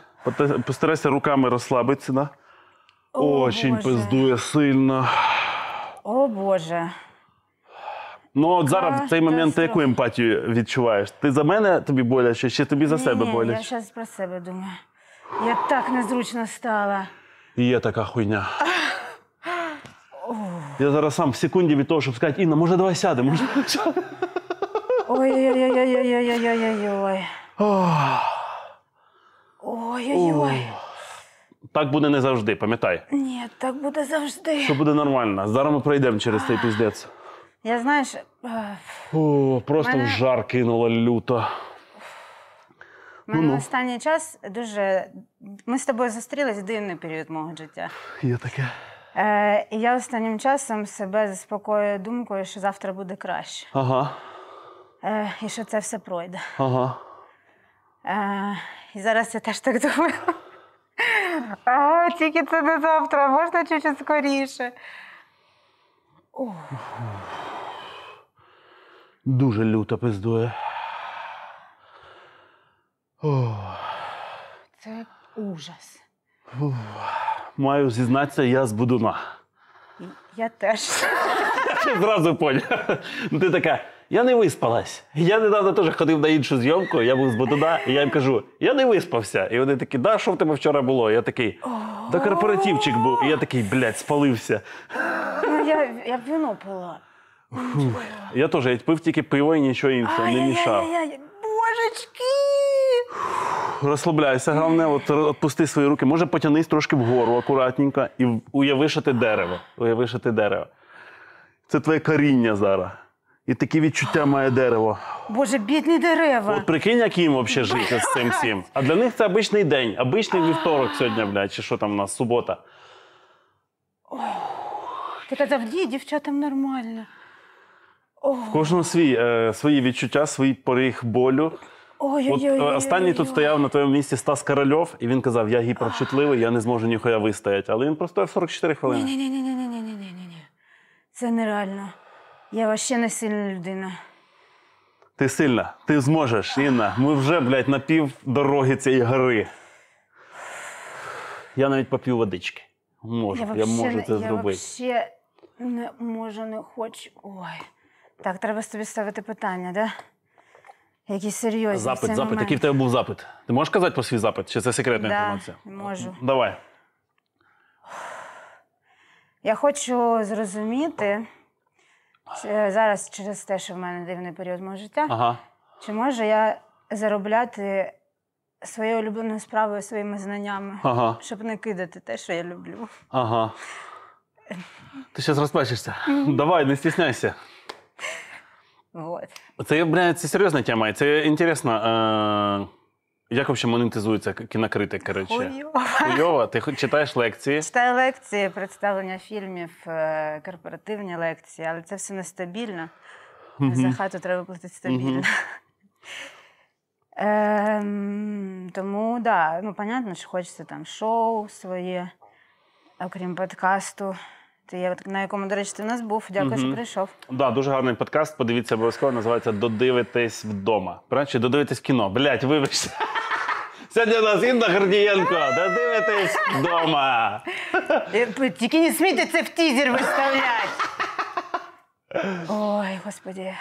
Постарайся руками розслабитися. Да? О, Очень Боже. пиздує сильно. О Боже. Ну от зараз в цей момент ти яку емпатію відчуваєш? Ти за мене тобі боляче, чи тобі за себе Ні, Я зараз про себе думаю. Я так незручно стала. І Є така хуйня. Я зараз сам в секунді від того, щоб сказати, Інна, може, давай сядемо. може, давай сядемо». Ой-ой-ой-ой-ой-ой-ой-ой-ой. Ой-ой-ой. Так буде не завжди, пам'ятай. Ні, так буде завжди. Що буде нормально. Зараз ми пройдемо через цей піздець. Я знаєш. О, е, просто мене... в жар кинула люто. У мене ну, останній час дуже. Ми з тобою зустрілись дивний період мого життя. Є таке. Е, І я останнім часом себе заспокоюю думкою, що завтра буде краще. Ага. Е, І що це все пройде. Ага. Е, І зараз я теж так думаю. Ага, тільки це не завтра, можна чуть скоріше. О. Дуже люто пиздує. Ох. Це ужас. Ух. Маю зізнатися, я з будуна. Я теж. Зразу поняв. Ну, ти така, я не виспалась. Я недавно теж ходив на іншу зйомку, я був з Бодуна, і я їм кажу, я не виспався. І вони такі, да, що в тебе вчора було? Я такий, да корпоративчик був. І я такий, блядь, спалився. Ну, Я я вино пила. Я теж я пив тільки пиво і нічого іншого, не мішав. Божечки! Розслабляйся, головне, от відпусти свої руки. Може потягнись трошки вгору акуратненько і уяви, що ти дерево. Уяви, що ти дерево. Це твоє коріння зараз. І такі відчуття має дерево. Боже, бідні дерева. От прикинь, як їм взагалі жити з цим всім. А для них це обичний день, обичний вівторок сьогодні, блядь, чи що там у нас, субота. Ти казав, дівчатам нормально. В кожного свій, е, свої відчуття, свій поріг болю. Ой, От, е, ой, ой, останній ой, ой, тут стояв на твоєму місці Стас Корольов, і він казав: я гіперчутливий, я не зможу ніхуя вистояти. Але він простояв 44 хвилини. Ні, ні, ні, ні, ні, ні, ні, ні, ні. Це нереально. Я вообще не сильна людина. Ти сильна, ти зможеш, Інна. Ми вже, блядь, на пів дороги цієї гори. Я навіть поп'ю водички. Можу, я, я можу не- це я зробити. вообще не можу, не хочу. Ой. Так, треба собі ставити питання, да? Якісь серйозні. Запит, запит. Який в тебе був запит? Ти можеш казати про свій запит? Чи це секретна да, інформація? Можу. Давай. Я хочу зрозуміти чи, е, зараз через те, що в мене дивний період мого життя, ага. чи можу я заробляти своєю улюбленою справою, своїми знаннями, ага. щоб не кидати те, що я люблю. Ага. Ти зараз розплачешся. Давай, не стісняйся. Вот. Це бля, це серйозна тема. Це інтересно. Як взагалі монетизується кінокритик? коротше? Хуйова. Ти читаєш лекції? Читаю лекції, представлення фільмів, е, корпоративні лекції, але це все нестабільно. Mm-hmm. За хату треба платити стабільно. Mm-hmm. Е-м, тому да, ну понятно, що хочеться там шоу своє, окрім подкасту. Ти на якому, до речі, ти в нас був. Дякую, що прийшов. Да, дуже гарний подкаст. Подивіться обов'язково. Називається Додивитись вдома. Правильно? додивитесь кіно. Блять, вибачте. Сьогодні у нас Інна Гордієнко. Додивитись вдома. Е, тільки не смійте це в тізер виставляти. Ой, господі.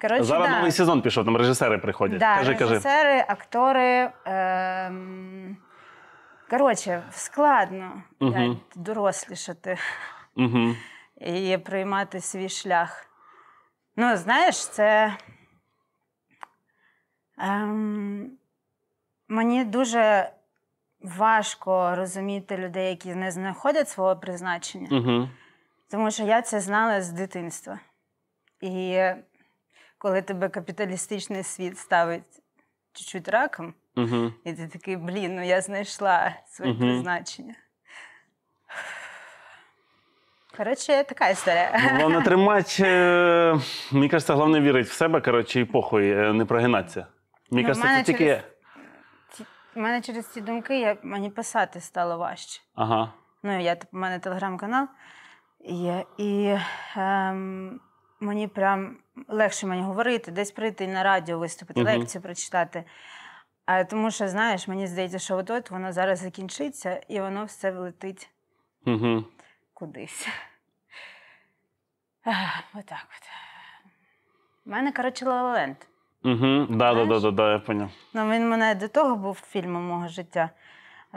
Коротше, Зараз да. новий сезон пішов, там режисери приходять. Да, кажи, Режисери, кажи. актори. Е- Коротше, складно угу. дорослішати угу. і приймати свій шлях. Ну, знаєш, це ем, мені дуже важко розуміти людей, які не знаходять свого призначення, угу. тому що я це знала з дитинства. І коли тебе капіталістичний світ ставить чуть-чуть раком. Угу. І ти такий, блін, ну я знайшла своє угу. призначення. Коротше, така історія. Головне тримати, е, мені кажеться, головне вірити в себе, коротше, і похуй, е, не прогинатися. Мені ну, кажеться, це тільки. У мене через ці думки я, мені писати стало важче. Ага. Ну, я, У типу, мене телеграм-канал. І, і ем, мені прям легше мені говорити, десь прийти на радіо виступити, uh лекцію прочитати. А, Тому що, знаєш, мені здається, що от от воно зараз закінчиться і воно все влетить uh-huh. кудись. Отак от. У мене, коротше, лавалент. Угу, да, да, да, да, я поняв. Ну, він мене до того був фільмом мого життя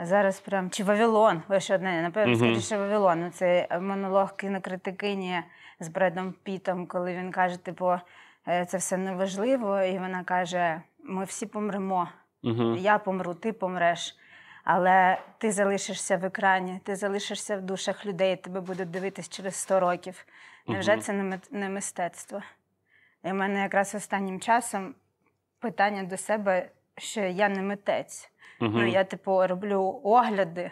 зараз прям чи Вавилон, лише одне, напевно, угу. скоріше Вавилон. Ну, це монолог кінокритикині з Бредом Пітом, коли він каже, типу, «Е, це все неважливо, і вона каже: Ми всі помремо. Угу. Я помру, ти помреш. Але ти залишишся в екрані, ти залишишся в душах людей, тебе будуть дивитись через 100 років. Невже угу. це не мистецтво? І в мене якраз останнім часом питання до себе що я не митець. Угу. Ну, Я, типу, роблю огляди,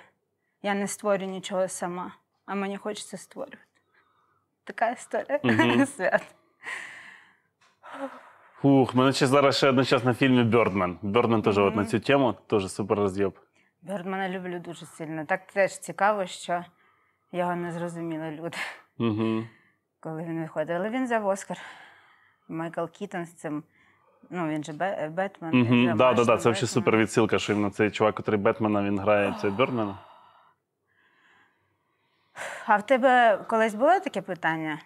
я не створю нічого сама, а мені хочеться створювати. Така історія угу. свят. Фух, мене ще зараз ще одночасно фільмі Бёрдмен. Бёрдмен теж mm от на цю тему, теж супер роз'єб. Бёрдмена люблю дуже сильно. Так теж цікаво, що його не зрозуміли люди, mm коли він виходив. Але він взяв Оскар. Майкл Кітон з цим Ну, він же Бе- е, Бетмен. він же Да, да, да, Бачно це взагалі Бетмен. супер відсилка, що він цей чувак, який Бетмена він грає це Бёрдмена. А в тебе колись було таке питання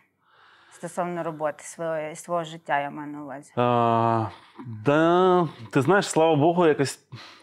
стосовно роботи своєї свого життя, я маю на увазі? А, да, ти знаєш, слава Богу, якось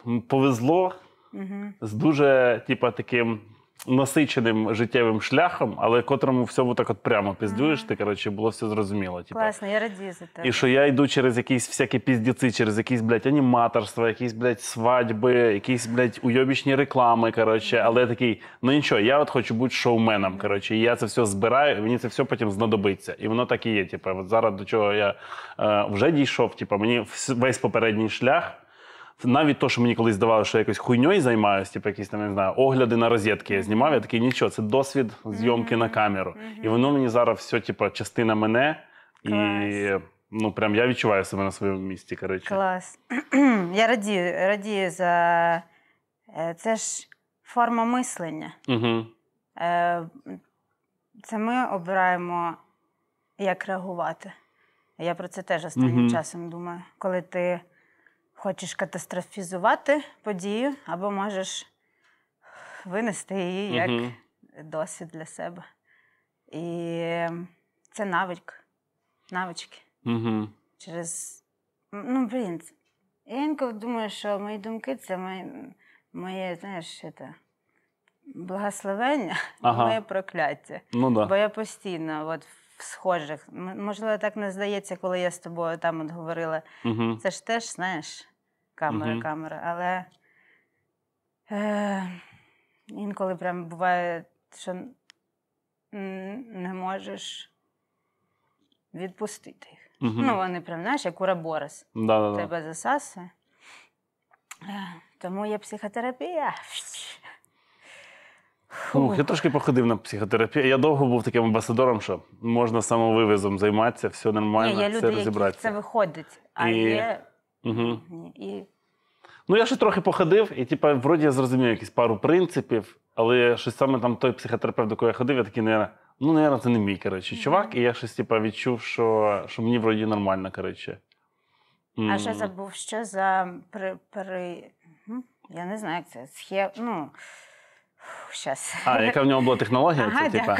м, повезло Угу. з дуже, типа, таким насиченим життєвим шляхом, але котрому всьому так от прямо піздюєш, ти коротше, було все зрозуміло. Типу. Класно, я радію за тебе. І що я йду через якісь всякі піздіци, через якісь, блядь, аніматорства, якісь, блядь, свадьби, якісь, блядь, уйобічні реклами. коротше. Але такий, ну нічого, я от хочу бути шоуменом. коротше. І я це все збираю, і мені це все потім знадобиться. І воно так і є. Типу, от зараз до чого я е, вже дійшов, типу, мені весь попередній шлях навіть то, що мені колись здавалося, що я якось хуйньою займаюся, типу якісь там не знаю, огляди на розетки я знімав. Я такий нічого, це досвід зйомки на камеру. І воно мені зараз все, типу, частина мене і. Ну, прям я відчуваю себе на своєму місці. коротше. Клас. Я радію радію за е, це ж форма мислення. Угу. Це ми обираємо, як реагувати. Я про це теж останнім угу. часом думаю, коли ти Хочеш катастрофізувати подію або можеш винести її як угу. досвід для себе. І це навик, навички. Угу. Через. Ну, блін. Я інколи думаю, що мої думки це моє, моє знаєш, це благословення ага. і моє прокляття. Ну, да. Бо я постійно от, схожих. Можливо, так не здається, коли я з тобою там от говорила. Угу. Це ж теж, знаєш, камера, угу. камера. Але е, інколи прям буває, що не можеш відпустити їх. Угу. Ну, вони прям, знаєш, як ураборис. Да -да -да. Тебе засасує. Е, тому є психотерапія. Ну, Я трошки походив на психотерапію. Я довго був таким амбасадором, що можна самовивезом займатися, все нормально, Ні, є все люди, розібратися. Це виходить, а і... є. Угу. І... Ну, я ще трохи походив, і типа, вроді я зрозумів якісь пару принципів, але щось саме там той психотерапевт, до кого я ходив, я такий, наверное, ну, наверное, це не мій коротше, чувак, і я щось типа, відчув, що що мені вроді нормально, коротше. Mm-hmm. А ще забув, що за при, при... я не знаю, як це схема. Ну... Щас. А, яка в нього була технологія? Ага, це, типа,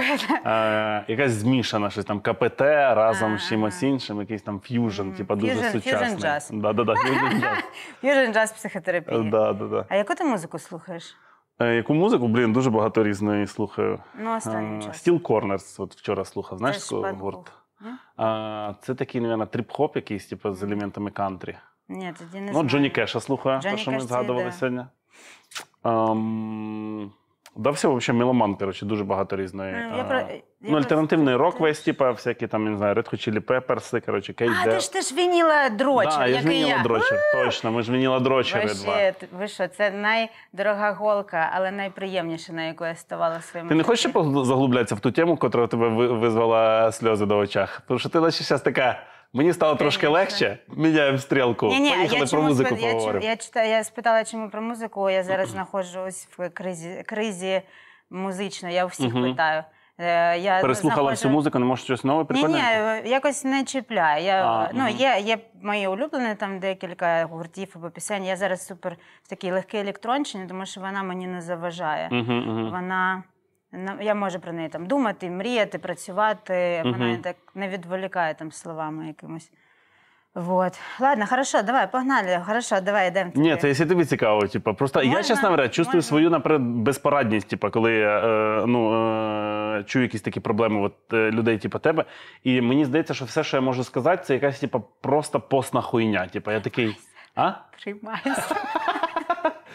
е, Якась змішана щось там КПТ разом з чимось іншим, якийсь там ф'южн, типа дуже сучасний. Ф'южн джаз. Да, джаз. Ф'южн А яку ти музику слухаєш? Е, яку музику, блін, дуже багато різної слухаю. Ну, е, Steel Corners, от вчора слухав, знаєш, такого гурт? це такий, мабуть, трип-хоп якийсь, типу, з елементами кантрі. Ні, тоді не Ну, Джонні Кеша слухаю, Джонні те, що ми згадували сьогодні. Ем, Да, все, взагалі, меломан, коротше, дуже багато різної. Ну, я про- ну, я ну, альтернативний рок весь, типа, всякі там, не знаю, Red Hot Chili Peppers, коротше, Кейт А, ти ж теж вініла дрочер, да, ж як і я. дрочер, точно, ми ж вініла дрочери два. ви що, це найдорога голка, але найприємніша, на яку я ставала своїм своєму. Ти не хочеш заглублятися в ту тему, яка тебе визвала сльози до очах? Тому що ти наче зараз така. Мені стало трошки ну легше, міняємо стрілку. Ні, ні, Поїхали я про музику спит... поговоримо. Я, я, читаю, я спитала, чому про музику. Я зараз знаходжусь в кризі кризі музичної, я у всіх угу. питаю. Е, я Переслухала знаходжу... всю музику, не може щось нове припинити? Ні, ні, якось не чіпляю. Я, а, ну, угу. є, є мої улюблені там декілька гуртів або пісень. Я зараз супер в такій легкій електронщині, тому що вона мені не заважає. Угу, угу. Вона я можу про неї там думати, мріяти, працювати. Вона uh так не відволікає там словами якимось. Вот. Ладно, хорошо, давай, погнали. Хорошо, давай йдемо. Ні, це якщо тобі цікаво, типу, просто можна? я, чесно говоря, чувствую можна? свою наприклад, безпорадність, типу, коли я е, ну, е, чую якісь такі проблеми от, е, людей, типу, тебе. І мені здається, що все, що я можу сказати, це якась типу, просто постна хуйня. Типу, я такий. А? Приймайся.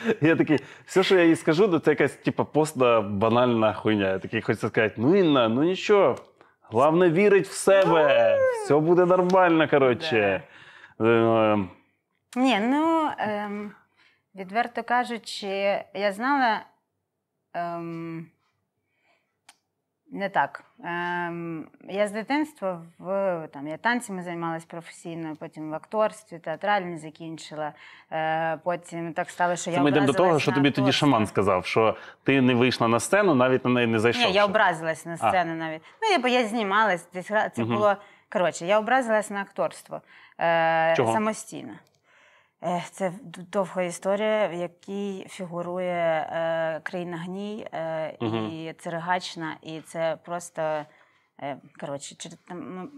Я такий, все, що я їй скажу, це якась типу, поста банальна хуйня. Я такий хочу сказати, ну Інна, ну нічого. головне, вірить в себе. Все буде нормально, коротше. Е, Ні, ну ем, відверто кажучи, я знала. Ем, не так. Ем, Я з дитинства в там я танцями займалася професійно, потім в акторстві, театральні закінчила. Е, Потім так стало, що Це я Ми йдемо до того, що тобі тоді шаман сказав, що ти не вийшла на сцену, навіть на неї не зайшов. Ні, я образилась на сцену а. навіть. Ну я типу, бо я знімалась, десь гра це угу. було коротше. Я образилась на акторство е, Чого? самостійно. Е, це довга історія, в якій фігурує е, країна гній, е, угу. і це ригачна, і це просто е, коротше, через там ну,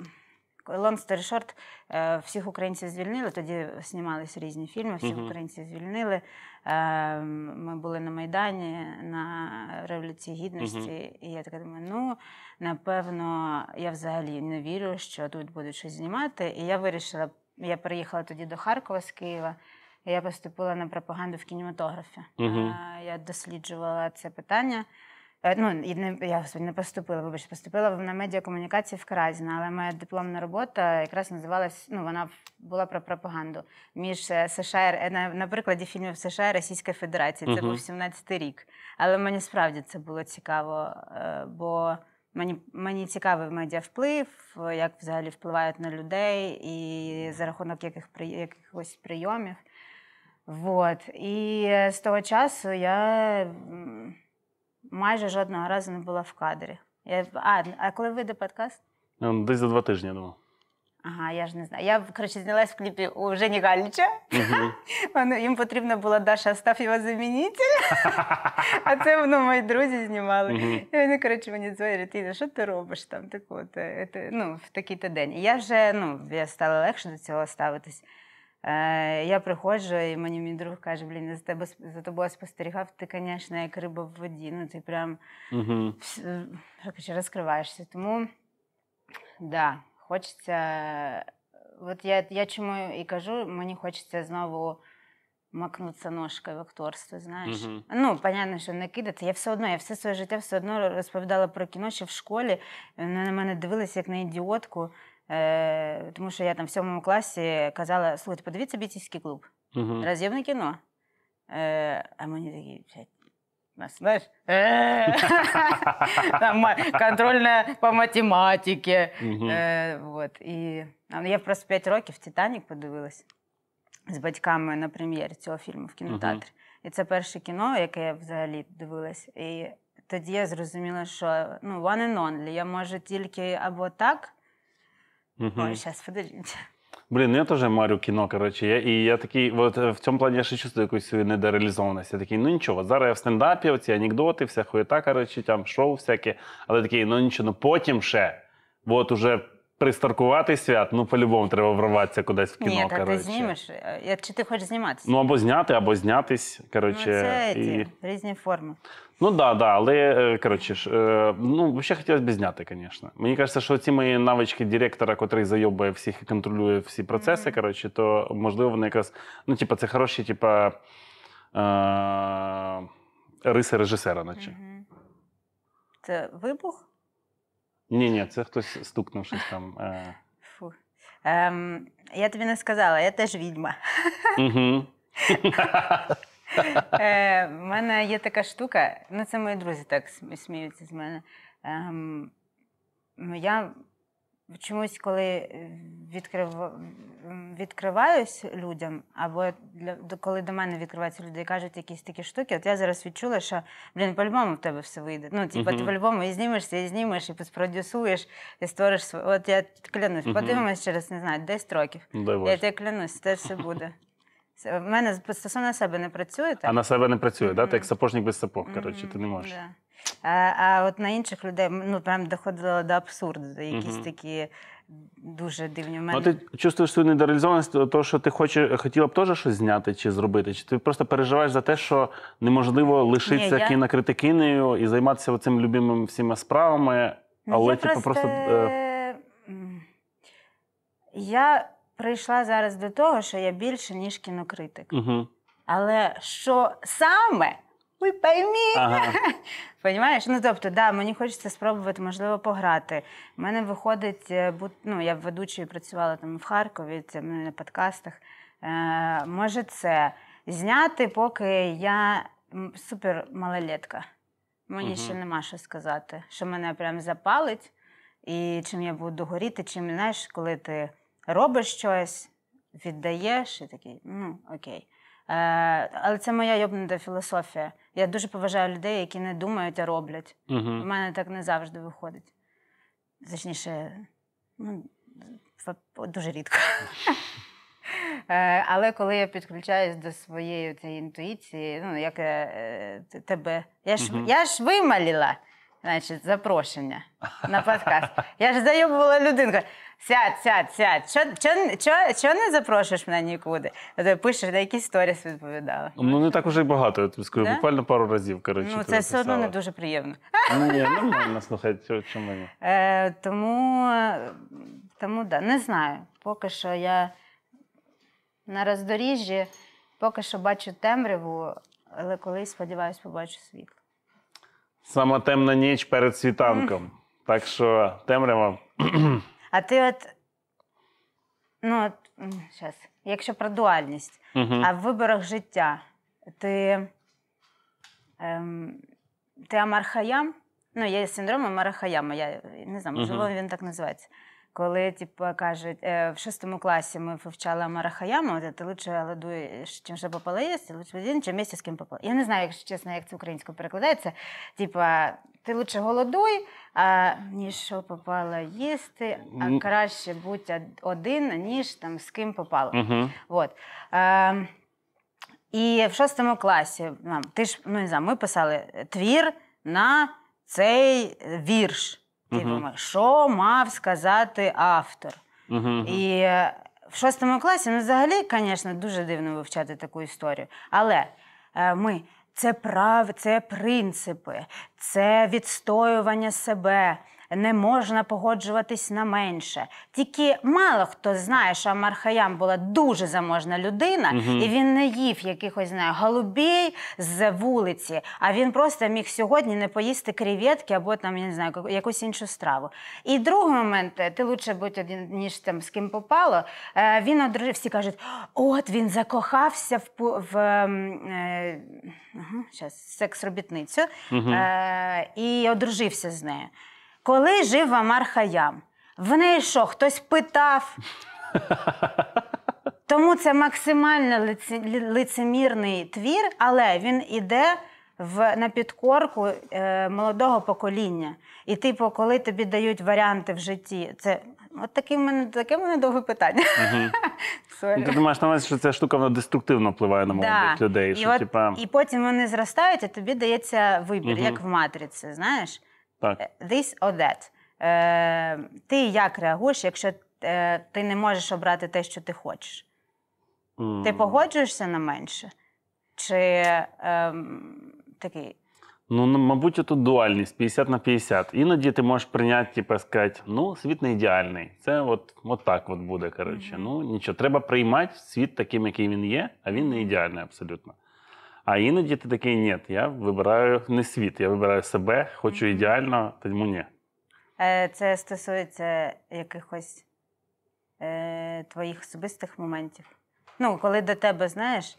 long story short, е, всіх українців звільнили. Тоді знімалися різні фільми. Всіх угу. українців звільнили. Е, Ми були на Майдані на Революції Гідності, угу. і я така думаю, ну напевно, я взагалі не вірю, що тут будуть щось знімати, і я вирішила. Я переїхала тоді до Харкова з Києва. Я поступила на пропаганду в кінематографі. Угу. Я досліджувала це питання. Е, ну, і не я не поступила, вибачте, поступила на медіакомунікації в Кразіна, але моя дипломна робота якраз називалась. Ну, вона була про пропаганду між е, США е, на, на прикладі фільмів США і Російської Федерації. Це uh-huh. був 17-й рік. Але мені справді це було цікаво, бо Мені мені цікавий медіавплив, як взагалі впливають на людей і за рахунок яких при, якихось прийомів. Вот. І з того часу я майже жодного разу не була в кадрі. Я, А, а коли вийде подкаст? Ем, десь за два тижні я думаю. Ага, я ж не знаю. Я коротше, знялась в кліпі у Жені Галіча. Угу. Їм потрібна була Даша Астафєва замінитель. а це ну, мої друзі знімали. Угу. І вони коротше, мені дзвонять, Іна, що ти робиш там таку, ти, ти, ну, в такий-то день. І я вже ну, я стала легше до цього ставитись. Е, Я приходжу, і мені мій друг каже: Блін, за тебе за тобою спостерігав, ти, звісно, як риба в воді. Ну, ти прям угу. розкриваєшся. Тому да. Хочеться, э, от я я чому і кажу, мені хочеться знову макнутися ножкою в акторство, знаєш. Угу. Ну, понятно, що не кидати. Я все одно, я все своє життя все одно розповідала про кіно, ще в школі Вони на мене дивилися як на ідіотку, Е, э, тому що я там в сьомому класі казала: слухайте, подивіться бійцівський клуб, угу. на кіно. Е, А мені такі знаешь, э, там контрольна по математиці. Э, ну, я просто 5 років Титанік подивилась з батьками на прем'єрі цього фільму в кінотеатрі. І це перше кіно, яке я взагалі дивилась. І тоді я зрозуміла, що ну, one and only, я можу тільки або так. Ой, зараз подивіться. Блін, ну я теж марю кіно, короче. Я, і я такий, вот е, в цьому плані я ще чувствую якусь свою недореалізованість. Я такий, ну нічого, зараз я в стендапі, оці анекдоти, вся хуєта, коротше, там шоу всяке. Але такий, ну нічого, ну потім ще. От уже пристаркувати свят, ну по-любому треба врватися кудись в кіно. Ні, та ти знімеш. Е, Чи ти хочеш зніматися? Ну або зняти, або знятись. Ну, це ті, різні форми. Ну да, да, але е, коротше ж, е, ну взагалі хотілося б зняти, звісно. Мені кажеться, що ці мої навички директора, котрий зайобує всіх і контролює всі процеси, коротше, то можливо вони якраз, ну, типа, це хороші, типа. Е- Риси режисера, наче. Це вибух? Ні, ні, це хтось стукнув щось там. Е. Фу. Ем, Я тобі не сказала, я теж відьма. Угу. Е, У мене є така штука, ну це мої друзі так сміються з мене. Ем, ну, Я Ну, чомусь, коли е, відкрив... відкриваюсь людям, або для... коли до мене відкриваються люди і кажуть якісь такі штуки, от я зараз відчула, що блін, по-любому в тебе все вийде. Ну, типу, uh-huh. ти по-любому і знімешся, і знімеш, і спродюсуєш, і створиш своє. От я клянусь, uh-huh. подивимось через не знаю, 10 років. Давай. Я тебе клянусь, це все буде. У мене стосовно себе не працює. так? А на себе не працює, mm-hmm. так? Ти як сапожник без сапог, коротше, mm-hmm. ти не можеш. Yeah. А от на інших людей ну прям доходило до абсурду, до якісь угу. такі дуже дивні ну, мене. Ну, ти чувствуєш свою недореалізованість, то що ти хоче, хотіла б теж щось зняти чи зробити? Чи ти просто переживаєш за те, що неможливо лишитися я... кінокритикинею і займатися цим любимим всіма справами, ну, але типу просто. просто... Е, я прийшла зараз до того, що я більше ніж кінокритик. Угу. Але що саме? ви поймі. Ага. Понимаєш? Ну тобто, да, мені хочеться спробувати, можливо, пограти. У мене виходить, е, ну, я ведучою працювала там в Харкові, це ну, на подкастах. Е, Може, це зняти, поки я супер малолетка. Мені угу. ще нема що сказати, що мене прям запалить. І чим я буду горіти, чим знаєш, коли ти робиш щось, віддаєш і такий, ну окей. Е, але це моя йобнута філософія. Я дуже поважаю людей, які не думають, а роблять. У мене так не завжди виходить. Точніше, ну, дуже рідко. Е, але коли я підключаюсь до своєї цієї інтуїції, ну як я е, тебе, я ж uh я ж вималіла значить, запрошення на подкаст. Я ж зайобувала людинку. Сядь, сядь, сядь. Чо, чо, чо, чо не запрошуєш мене нікуди? пишеш, на якісь сторіс відповідала. Ну не так уже й багато, я тобі скажу, да? буквально пару разів. коротше. Ну, це все одно не дуже приємно. Ну, ні, нормально, слухай, чому ні? Е, тому, тому да, не знаю. Поки що я на роздоріжжі, поки що бачу темряву, але колись, сподіваюся, побачу світло. Сама темна ніч перед світанком. Так що темрява. А ти от, ну, от, щас, якщо про дуальність, Мгм. а в виборах життя ти, ем, ти Амар Ну, є синдром Амара я не знаю, можливо, Мгм. він так називається. Коли типу, кажуть, е, в шостому класі ми вивчали Марахаяму, ти лучше ладуєш, чим ще попала єсти, лучше один, чим місяць з ким попала. Я не знаю, якщо чесно, як це українською перекладається. Типа, ти лучше голодуй, а ніж що попало їсти, а краще будь один, ніж там з ким попало. Угу. От. А, і в шостому класі нам ти ж ну не знаю, ми писали твір на цей вірш. І думаю, що мав сказати автор? І е, в шостому класі, ну взагалі, звісно, дуже дивно вивчати таку історію. Але е, ми це прав, це принципи, це відстоювання себе не можна погоджуватись на менше. Тільки мало хто знає, що Амар Хаям була дуже заможна людина, угу. і він не їв якихось знає, голубей з вулиці, а він просто міг сьогодні не поїсти креветки або там я не знаю якусь іншу страву. І другий момент ти лучше бути один ніж там з ким попало. Е, він одружив, всі кажуть, от він закохався в в ем, е, секс робітницю угу. е, і одружився з нею. Коли жив Амар Хаям, в неї що, хтось питав? Тому це максимально лице... лицемірний твір, але він іде в на підкорку е, молодого покоління. І, типу, коли тобі дають варіанти в житті, це от таке в мене таке в мене довге питання. Угу. Ти думаєш на увазі, що ця штука вона деструктивно впливає на молодих да. людей. І що, от, типа... і потім вони зростають, і тобі дається вибір, угу. як в матриці, знаєш. Так. Е, this or that. Е, Ти як реагуєш, якщо е, ти не можеш обрати те, що ти хочеш? Mm. Ти погоджуєшся на менше? Чи е, такий. Ну, ну мабуть, тут дуальність 50 на 50. Іноді ти можеш прийняти, типу, сказати, ну, світ не ідеальний. Це от от так от буде. коротше. Mm-hmm. Ну, нічого. Треба приймати світ таким, який він є, а він не ідеальний абсолютно. А іноді ти такий ні, я вибираю не світ, я вибираю себе, хочу ідеально, тому ні. Е, це стосується якихось е, твоїх особистих моментів. Ну, коли до тебе, знаєш,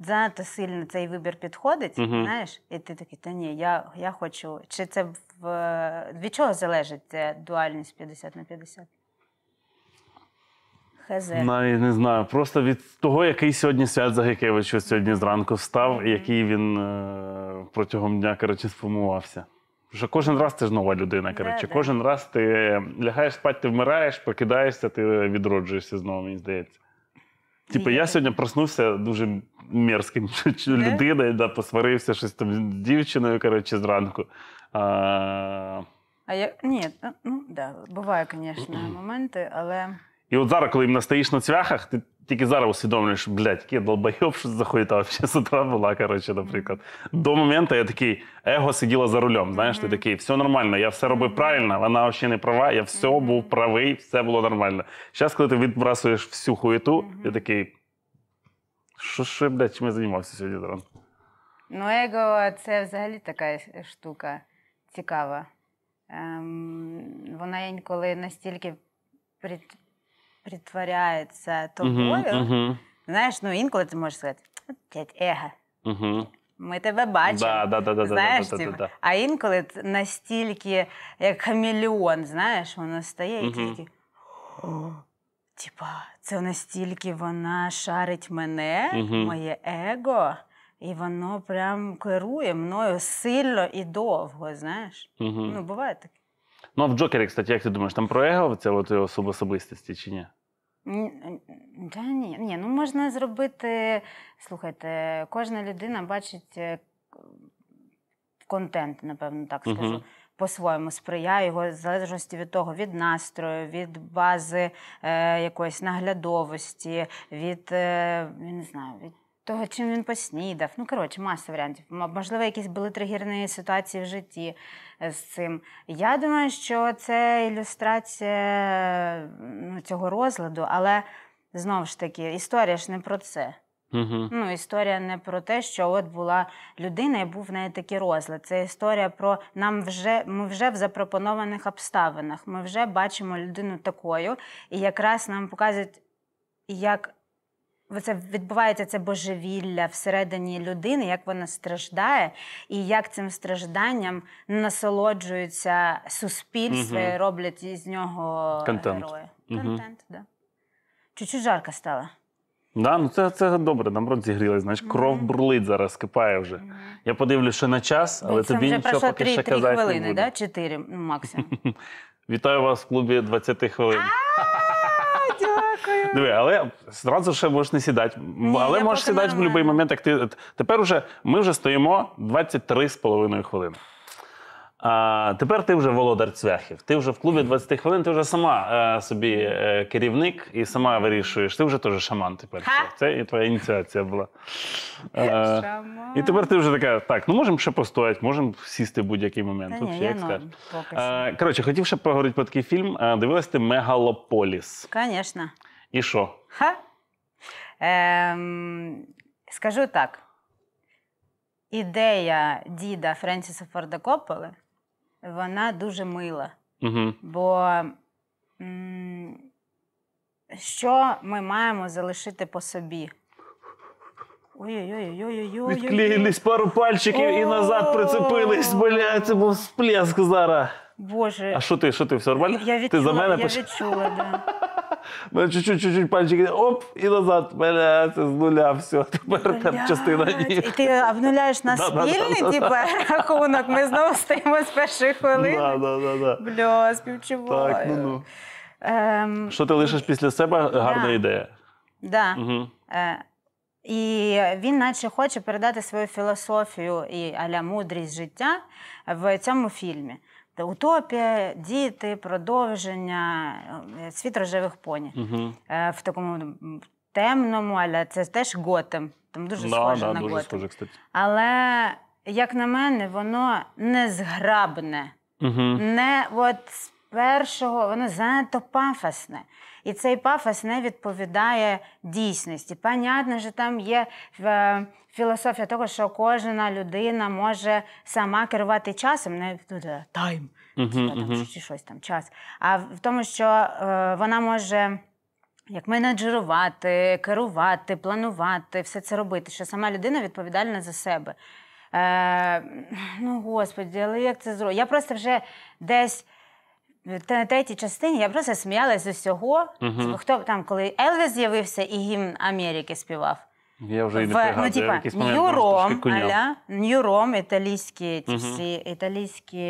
занадто сильно цей вибір підходить, угу. знаєш, і ти такий, та ні, я я хочу. Чи це в від чого залежить ця дуальність 50 на 50? Хз. Навіть не знаю. Просто від того, який сьогодні свят Загайкевич сьогодні зранку встав, і який він е, протягом дня коротше, сформувався. Що кожен раз ти ж нова людина. коротше. Да, кожен да. раз ти лягаєш спати, ти вмираєш, прокидаєшся, ти відроджуєшся знову, мені здається. Типу, я сьогодні проснувся дуже мерзким людиною, да, посварився щось там з дівчиною коротше, зранку. А... А я ні, ну да, буває, звісно, моменти, але і от зараз, коли їм настоїш на цвяхах, ти тільки зараз усвідомлюєш, блядь, який долбайоб, що заходила з утра була, коротше, наприклад. До моменту я такий, его сиділа за рулем. Знаєш, ти такий, все нормально, я все робив правильно, вона взагалі не права, я все був правий, все було нормально. Зараз, коли ти відбрасуєш всю хуєту, я такий. Що ж, блядь, чим я займався сьогодні зранку? Ну, его це взагалі така штука цікава. Ем, Вона інколи настільки притворяється тобою, uh-huh, знаєш, ну інколи ти можеш сказати, п'ять ега. uh Ми тебе бачимо. А інколи настільки, як э, хамелеон, знаєш, воно стає і тільки. Типа, це настільки вона шарить мене, моє его, і воно прям керує мною сильно і довго, знаєш. Ну, буває таке. Ну, а в Джокері, кстати, як ти думаєш, там проегав це от особи особистості чи ні? Та ні, ні, ну можна зробити. Слухайте, кожна людина бачить е, контент, напевно, так скажу. uh По-своєму сприяє його в залежності від того, від настрою, від бази е, якоїсь наглядовості, від е, не знаю, від того, чим він поснідав. Ну, коротше, маса варіантів. Можливо, якісь були тригірні ситуації в житті е, з цим. Я думаю, що це ілюстрація ну, цього розладу, але знову ж таки, історія ж не про це. Угу. Ну, Історія не про те, що от була людина і був в неї такий розлад. Це історія про нам вже ми вже в запропонованих обставинах. Ми вже бачимо людину такою, і якраз нам показують, як це відбувається це божевілля всередині людини, як вона страждає, і як цим стражданням насолоджується суспільство угу. і роблять із нього Контент. герої. Угу. да. Чуть-чуть жарко стало. Да, ну це це добре, наоборот, зігріли. Знаєш, кров бурлить зараз, кипає вже. Я подивлюся на час, але це тобі нічого поки 3, ще 3 казати хвилини, не буде. да? 4 ну, максимум. Вітаю вас в клубі 20 хвилин. Дякую. Диви, але зразу ще можеш не сідати. Ні, але можеш сідати в будь-який момент, як ти. Тепер уже ми вже стоїмо 23,5 хвилини. А тепер ти вже володар цвяхів. Ти вже в клубі 20 хвилин, ти вже сама е, собі е, керівник і сама вирішуєш. Ти вже теж шаман тепер. Це і твоя ініціація була. Е, шаман. І тепер ти вже така, так, ну можемо ще постояти, можемо сісти в будь-який момент. Та ні, Взагалі, я як ну, е, коротше, хотів ще поговорити про такий фільм. Е, Дивилась ти Мегалополіс. Звісно. І що? Ха? Ем, скажу так: ідея діда Френсіса Форда Копполи вона дуже мила. Угу. Бо що ми маємо залишити по собі? Ой-ой-ой. Відклеїлись пару пальчиків і назад прицепились. Бля, це був сплеск зараз. Боже. А що ти? Що ти все нормально? Я відчула, ти за мене я відчула, да. Мене чуть-чуть пальчики, оп, і назад. Бля, це з нуля, все. Тепер там частина ні. І ти обнуляєш нас вільний, типу, рахунок. Ми знову стоїмо з першої хвилини. Да, да, да, да. Бля, співчуваю. Так, ну, ну. Ем... Що ти лишиш після себе? Гарна да. ідея. Да. Угу. Е, і він, наче, хоче передати свою філософію і аля мудрість життя в цьому фільмі. Утопія, діти, продовження, е, світ рожевих поні угу. в такому темному, але це теж готем. Там дуже да, схоже да, на дуже готем. Схоже, кстати. Але, як на мене, воно незграбне. Угу. Не от першого воно занадто пафосне. І цей пафос не відповідає дійсності. Понятно, що там є е, філософія того, що кожна людина може сама керувати часом, не е, тайм чи щось там час. А в тому, що е, вона може. Як менеджерувати, керувати, планувати, все це робити, що сама людина відповідальна за себе. Е, Ну, господі, але як це зробити? Я просто вже десь та на третій частині я просто сміялась з усього. Угу. Хто там, коли Елвіс з'явився і гімн Америки співав? Я вже і не ну, пригадую. Ну, типа, Нью-Ром, аля, Нью-Ром, італійські, ці всі, італійські,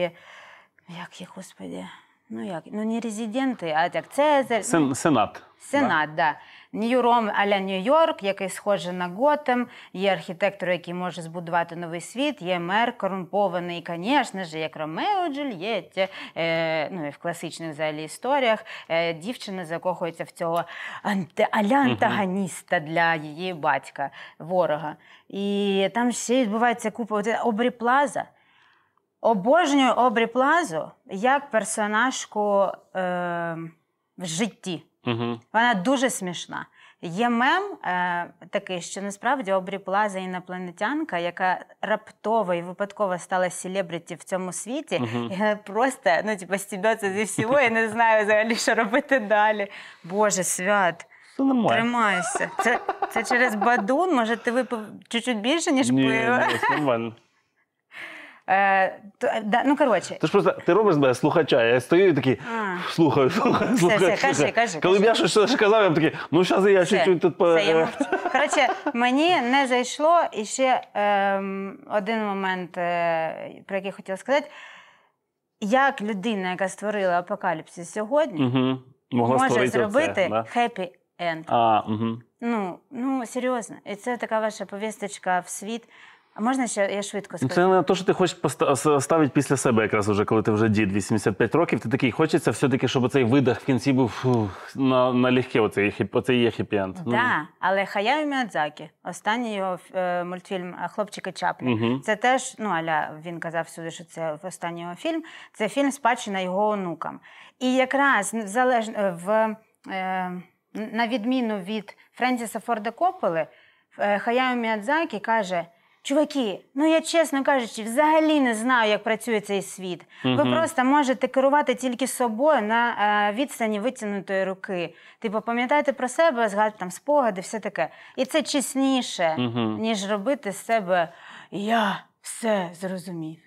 як їх, господи, ну як, ну не резиденти, а як Це Сен, ну, сенат. Сенат, да. да. Нью-Ром аля Нью-Йорк, який схожий на Готем, є архітектор, який може збудувати новий світ, є мер корумпований, звісно ж, як Ромео Джульєтті, е, ну і в класичних взагалі історіях е, дівчина закохується в цього анти, ля антагоніста для її батька, ворога. І там ще відбувається купа Обрі Плаза. Обожнюю Обрі Плазу як персонажку е, в житті. Угу. Вона дуже смішна. Є мем е, такий, що насправді Обрі Плаза інопланетянка, яка раптово і випадково стала селебріті в цьому світі, угу. і просто ну, типу, стібеться зі всього і не знаю взагалі, що робити далі. Боже свят. Це Тримайся. Це це через бадун, може, ти випив чуть-чуть більше, ніж пиво? ні, нормально. Е, то, да, ну, коротше. Ти ж просто ти робиш мене слухача. Я стою і такий А. слухаю, слухаю, все, слухаю. кажи, кажи, Коли б я щось казав, я б такий, ну зараз я Все, чуть-чуть тут все, я Коротше, мені не зайшло і ще ем, один момент, е, про який я хотіла сказати. Як людина, яка створила апокаліпсис сьогодні, Мгм. Могла може зробити хеппі енд. А, угу. Ну, ну серйозно, і це така ваша повісточка в світ. А можна ще я швидко ну, скажу? Це не те, що ти хочеш ставити після себе, якраз уже коли ти вже дід 85 років. Ти такий хочеться все-таки, щоб цей видах в кінці був фух, на на легке. Оцей оцей є хіпіант. Да, ну. але Хаяо Міадзакі, останній його е, мультфільм Хлопчики Чаплі. Угу. Це теж ну аля він казав сюди, що це останній його фільм. Це фільм спадщина його онукам. І якраз залеж... Е, в е, на відміну від Френсіса Форда Копполи, е, Хаяо Міадзакі каже. Чуваки, ну я чесно кажучи, взагалі не знаю, як працює цей світ. Ви Мгм. просто можете керувати тільки собою на е, відстані витягнутої руки. Типу, пам'ятайте про себе, згадайте там спогади, все таке. І це чесніше, Мгм. ніж робити з себе я все зрозумів.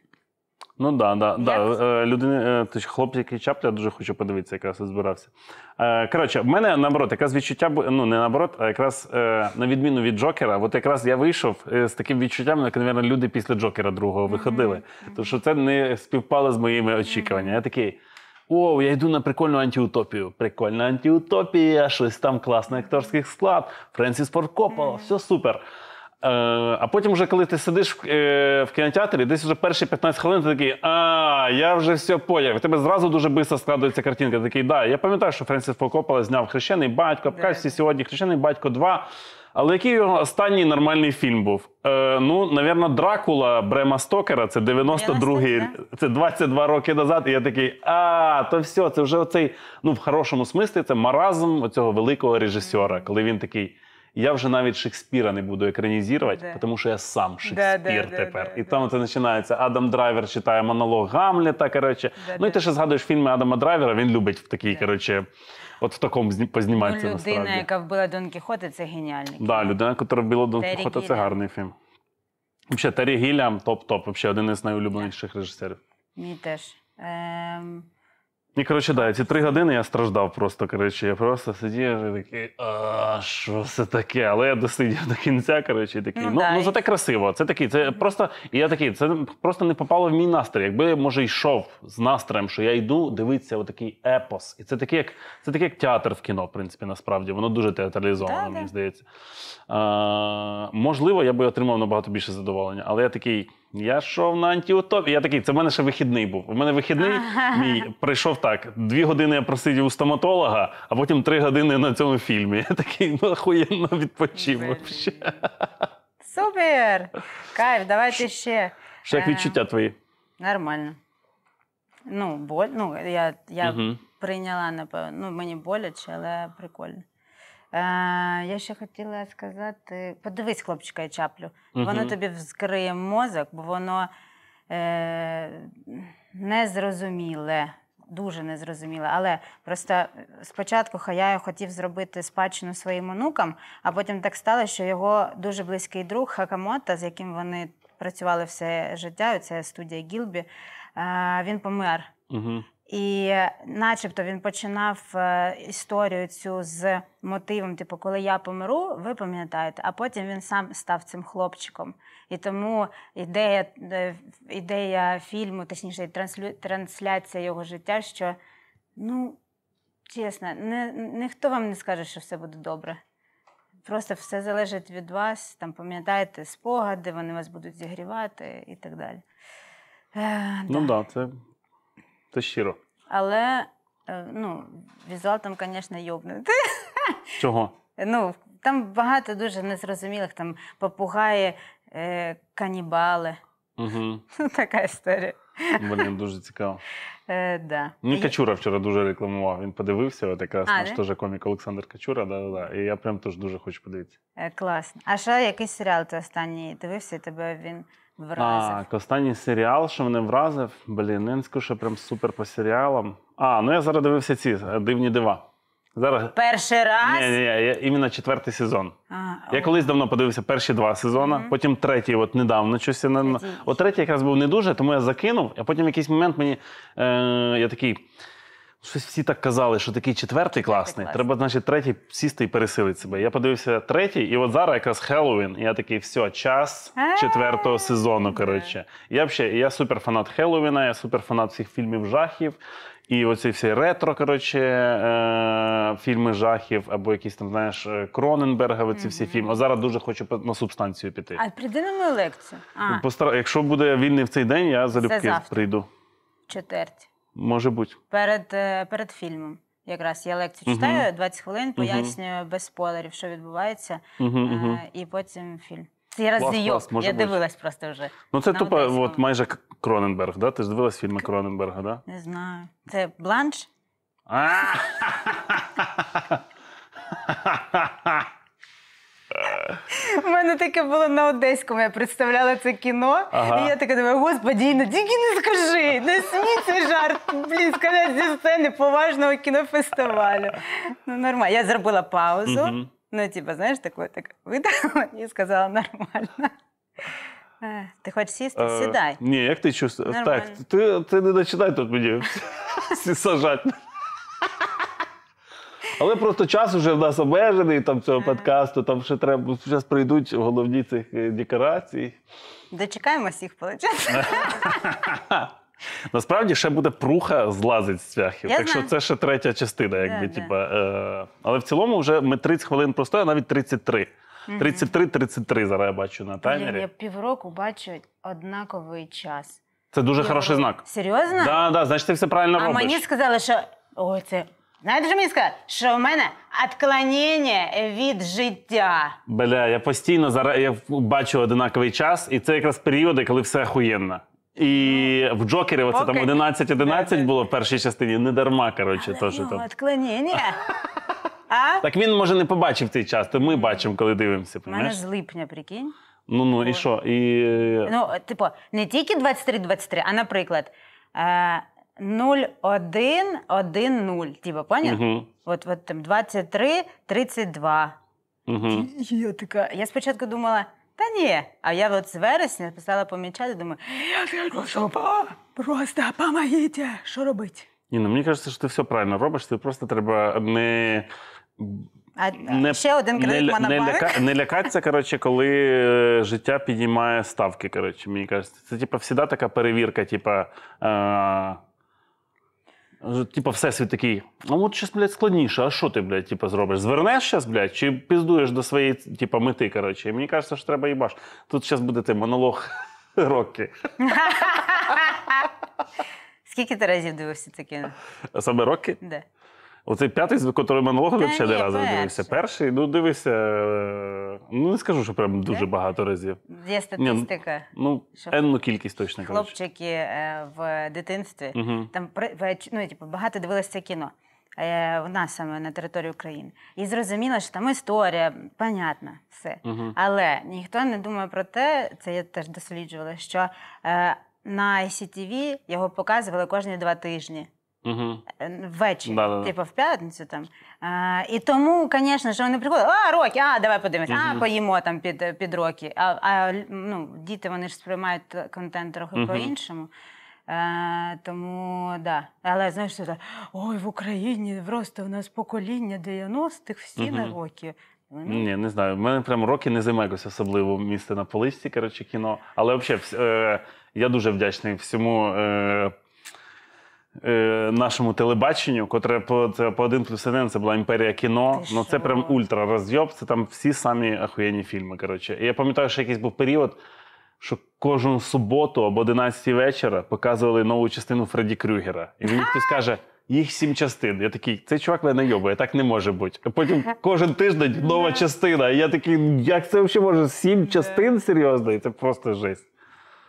Ну да, да, да. Е, Людина, е, хлопці, який чапля, дуже хочу подивитися, якраз і збирався. Е, коротше, в мене наоборот, якраз відчуття, ну не наоборот, а якраз на відміну від Джокера, от якраз я вийшов з таким відчуттям, як, мабуть, люди після Джокера другого виходили. Mm-hmm. Тому що це не співпало з моїми очікуваннями. Я такий. О, я йду на прикольну антиутопію. Прикольна антиутопія, щось там класний акторський склад, Френсіс Форд Коппола, все супер. Е, а потім, вже, коли ти сидиш в е, кінотеатрі, десь вже перші 15 хвилин ти такий, а я вже все поняв. У тебе зразу дуже швидко складується картинка. такий, да, я пам'ятаю, що Френсіс Фокопола зняв хрещений батько, Пкасі сьогодні хрещений батько 2». Але який його останній нормальний фільм був? Е, Ну, навірно, Дракула Брема Стокера це 92-й, це 22 роки назад. І я такий, а то все, це вже оцей, ну в хорошому смислі, це маразм оцього великого режисера, коли він такий. Я вже навіть Шекспіра не буду екранізувати, тому що я сам Шекспір да, да, тепер. Да, і там це починається. Адам Драйвер читає монолог Гамлета. Коротше, ну і ти ще згадуєш фільми Адама Драйвера. Він любить в такій, коротше, от в такому познімається. ну, насправді. Людина, яка вбила Дон Кіхота, це геніальний фільм. людина, яка вбила Дон Кіхота, це гарний фільм. Взагалі, Тарі Гілям топ-топ, взагалі один із найулюбленіших режисерів. Мій теж. Ем... І, коротше, да, ці три години я страждав просто. коротше, Я просто сидів і такий, а що це таке? Але я досидів до кінця, коротше, і такий. Ну, ну, да, ну зате красиво. Це такий, це просто. І я такий, це просто не попало в мій настрій. Якби може йшов з настроєм, що я йду, дивитися отакий епос. І це таке, як це таке, як театр в кіно, в принципі, насправді. Воно дуже театралізовано, да, мені здається. А, Можливо, я би отримав набагато більше задоволення, але я такий. Я йшов на антіутопію. Я такий, це в мене ще вихідний був. У мене вихідний мій прийшов так. Дві години я просидів у стоматолога, а потім три години на цьому фільмі. Я такий ну охуєнно відпочив. Супер! Кайф, давайте ще. Що як е, відчуття твої? Нормально. Ну, боль, ну я я угу. прийняла, напевно. Ну, мені боляче, але прикольно. Е, я ще хотіла сказати: подивись, хлопчика я чаплю. Воно тобі вскриє мозок, бо воно е, незрозуміле, дуже незрозуміле. Але просто е, спочатку Хаяю хотів зробити спадщину своїм онукам, а потім так стало, що його дуже близький друг Хакамота, з яким вони працювали все життя, це студія Гілбі, е, він помер. Угу. І, начебто, він починав е, історію цю з мотивом: типу, коли я помру, ви пам'ятаєте, а потім він сам став цим хлопчиком. І тому ідея е, ідея фільму, точніше, транслю, трансляція його життя, що ну, чесно, не, ніхто вам не скаже, що все буде добре. Просто все залежить від вас, там пам'ятаєте спогади, вони вас будуть зігрівати і так далі. Ну так, да. да, це це щиро. Але е, ну, візуал там, звісно, йобнути. Чого? Ну, там багато дуже незрозумілих там попугаї, е, канібали. Угу. Така історія. Блін, дуже цікаво. Е, да. Мені Качура вчора дуже рекламував. Він подивився, от якраз наш теж комік Олександр Качура. Да, да, І я прям теж дуже хочу подивитися. Е, класно. А що якийсь серіал ти останній дивився, тебе він Вразив. Так, останній серіал, що мене вразив. Блін, я не скажу, що прям супер по серіалам. А, ну я зараз дивився ці е, дивні дива. Зараз... Перший раз? Ні, ні, ні, іменно четвертий сезон. А, я колись давно подивився перші два сезони, угу. потім третій, от недавно щось. Третій. От третій якраз був не дуже, тому я закинув, а потім в якийсь момент мені е, я такий. Щось всі так казали, що такий четвертий класний. Клас. Треба, значить, третій сісти і пересилити себе. Я подивився третій, і от зараз якраз Хеллоуін. я такий, все, час четвертого сезону. Коротше, я взагалі, я суперфанат Хеллоуіна, я суперфанат всіх фільмів жахів. І оці всі ретро, коротше, е, фільми жахів, або якісь там, знаєш, е, Кроненберга, оці всі фільми. А зараз дуже хочу на субстанцію піти. А прийди на мою лекцію. А. Постар... Якщо буде вільний в цей день, я залюбки прийду. Четверть. Може бути. Перед е, перед фільмом. Якраз я лекцію читаю, 20 хвилин, пояснюю без спойлерів, що відбувається, е, і потім фільм. Я клас, клас, може я бути. дивилась просто вже. Ну це тупо от майже Кроненберг, да? Ти ж дивилась фільми Кроненберга, да? Не знаю. Це бланш? У мене таке було на одеському. Я представляла це кіно, ага. і я таке думаю, господі, Інна, тільки не скажи, не смій цей жарт. Блін, сказати зі сцени поважного кінофестивалю. Ну, нормально. Я зробила паузу. Угу. Ну, типа, знаєш, таку так видала і сказала нормально. Ти хочеш сісти? Е, Сідай. Ні, як ти чувствуєш? Так, ти не починай тут мені сажати. Але просто час вже в нас обмежений там цього подкасту, там ще треба зараз прийдуть головні цих е, декорацій. Дочекаємось їх, виходить. Насправді ще буде пруха злазить з цвяхів. так що це ще третя частина, якби да, типа. Е- але в цілому вже ми 30 хвилин простої, а навіть 33. 33-33 зараз я бачу на таймері. Блін, Я півроку бачу однаковий час. Це дуже Я хороший знак. Серйозно? Да, да, значить, ти все правильно А робиш. мені сказали, що ой, це Знаєте, що мені сказали? Що в мене відклонення від життя. Бля, я постійно зараз я бачу одинаковий час, і це якраз періоди, коли все охуєнно. І в Джокері оце там 11-11 е, е. було в першій частині, не дарма, коротше, то, що Відклонення. Ну, а? Так він, може, не побачив цей час, то ми бачимо, коли дивимося, У мене понімаєш? з липня, прикинь. Ну, ну, і що? І... Ну, типу, не тільки 23-23, а, наприклад, е, 0110. Типа, понял? Угу. От, от там 23, 32. Угу. Я така, я спочатку думала, та ні. А я от з вересня писала помічати, думаю, я тільки супа, просто помогіть, що робити? Ні, ну мені кажеться, що ти все правильно робиш, ти просто треба не. А не, ще один не, Не, ляка, не лякатися, коротше, коли е, життя підіймає ставки. коротше, мені кажеться. Це типу, завжди така перевірка, типа. Е- Типа, всесвіт такий, ну от щось, блядь, складніше, а що ти, блядь, типа, зробиш? Звернеш зараз, блядь, чи піздуєш до своєї типа, мети, коротше. І мені кажеться, що треба їбаш. Тут зараз буде ти монолог Роккі. Скільки ти разів дивився таке? Саме роки? Да. Оце п'ятий, з котрим минулого Та ще не разу дивився. Перший, ну дивися. Е, ну не скажу, що прям дуже багато разів. Є ну, статистика. Ні, ну, що енну кількість точно. Хлопчики е, в дитинстві угу. там ну, типу, багато дивилися кіно е, в нас саме на території України. І зрозуміло, що там історія, понятно, все. Угу. Але ніхто не думає про те, це я теж досліджувала, що е, на ICTV його показували кожні два тижні. Ввечері, да, типу в п'ятницю там. А, І тому, звісно, що вони приходять, а роки, а давай подивимось, угу. а поїмо там під під роки. А а ну, діти вони ж сприймають контент трохи угу. по-іншому. А, е, тому да. Але знаєш, що ой, в Україні просто в нас покоління 90-х, всі на роки. Вони... Ну, Ні, не знаю. У мене прям роки не займає особливо місце на полисті, коротше, кіно. Але взагалі, е, я дуже вдячний всьому. Е, Е, нашому телебаченню, котре по це по один плюс один, це була імперія кіно. Ти ну це що? прям ультра розйоб. Це там всі самі ахуєнні фільми. Коротше, і я пам'ятаю, що якийсь був період, що кожну суботу об 11 вечора показували нову частину Фредді Крюгера, і мені хтось каже. Їх сім частин. Я такий, цей чувак мене йобує, так не може бути. А потім кожен тиждень нова частина. І я такий, як це взагалі може? Сім частин серйозно? І це просто жесть.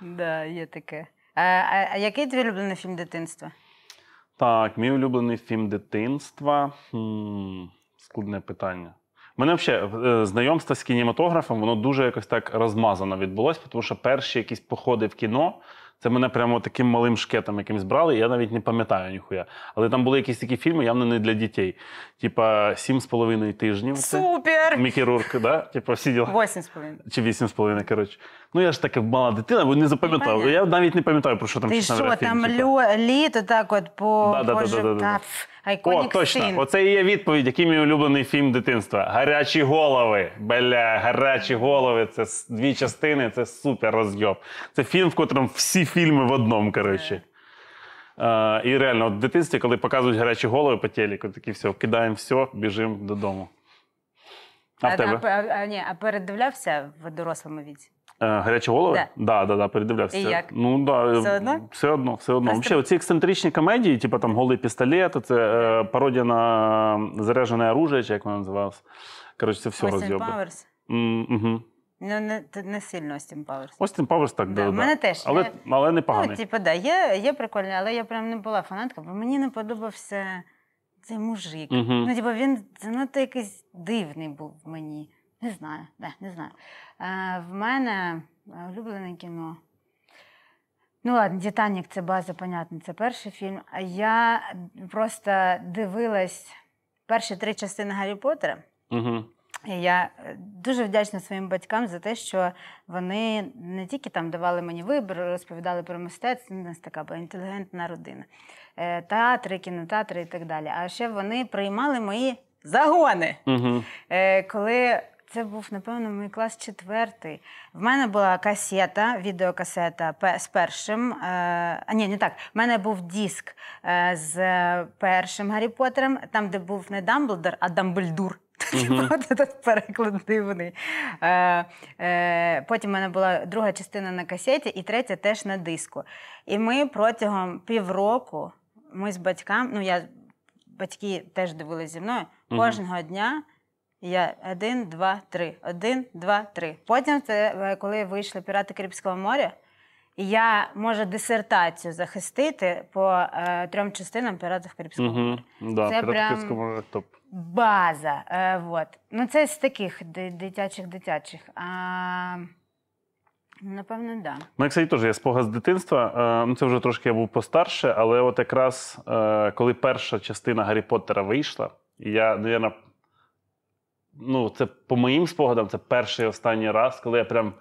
Да, є таке. А, а, а який твій улюблений фільм дитинства? Так, мій улюблений фільм дитинства. Хм, Складне питання. У мене взагалі е, знайомство з кінематографом, воно дуже якось так розмазано відбулося, тому що перші якісь походи в кіно це мене прямо таким малим шкетом якимось брали, я навіть не пам'ятаю ніхуя. Але там були якісь такі фільми, явно не для дітей. Типа сім з половиною тижнів. Супер! Мікі Рурк, да? Типа всі діла. Восім з половиною. Чи вісім з половиною, коротше. Ну я ж така мала дитина, бо не запам'ятав. Я навіть не пам'ятаю, про що там Ти що, там літо так от по... Да, да, да, да, о, точно. Scene. Оце і є відповідь, який мій улюблений фільм дитинства. Гарячі голови. Бля, гарячі голови. Це дві частини, це супер розйоб. Це фільм, в котрому всі фільми в одному, коротше. Uh, і реально, от в дитинстві, коли показують гарячі голови по телеку, такі все, кидаємо все, біжимо додому. А в тебе? А, а, а, ні, а передивлявся в дорослому віці? Е, гарячі голови? Так, да. да, да, передивлявся. І як? Ну, да, Все одно? Все одно. все одно. Ще оці ексцентричні комедії, типу там голий пістолет, це е, пародія на заряжене оружие, чи як воно називалося. Коротше, це все розйоби. Пауерс? Угу. Ну, не, не сильно Остін Пауерс. Остін Пауерс так, да, да. Мене теж. Але, я... але не ну, поганий. Ну, типу, да, є, є прикольний, але я прям не була фанаткою, бо мені не подобався цей мужик. Угу. Ну, типу, він занадто якийсь дивний був мені. Не знаю, не, не знаю. Е, В мене е, улюблене кіно. Ну, ладно, Дітанік, це база, понятно, це перший фільм. А я просто дивилась перші три частини Гаррі Поттера. Угу. І я е, дуже вдячна своїм батькам за те, що вони не тільки там давали мені вибір, розповідали про мистецтво, у нас така була інтелігентна родина, е, театри, кінотеатри і так далі. А ще вони приймали мої загони. Угу. Коли це був, напевно, мій клас четвертий. В мене була касета, відеокасета з першим. Е, а ні, не так. В мене був диск е, з першим Гаррі Поттером, там, де був не Дамблдор, а Дамблдур. переклад дивний. Е, потім в мене була друга частина на касеті і третя теж на диску. І ми протягом півроку ми з батьками, ну я батьки теж дивилися зі мною, кожного дня я один, два, три. Один, два, три. Потім це е, коли вийшли пірати Карибського моря, я можу дисертацію захистити по е, трьом частинам піратів Карибського моря. Угу, да, це прям моря топ. база. Е, вот. Ну це з таких дитячих дитячих. А... Ну, напевно, так. Да. Ну, кстати, теж є спогад з дитинства. Е, ну, Це вже трошки я був постарше, але от якраз е, коли перша частина Гаррі Поттера вийшла, я, мабуть, ну, ну, це по моїм спогадам, це перший і останній раз, коли я прям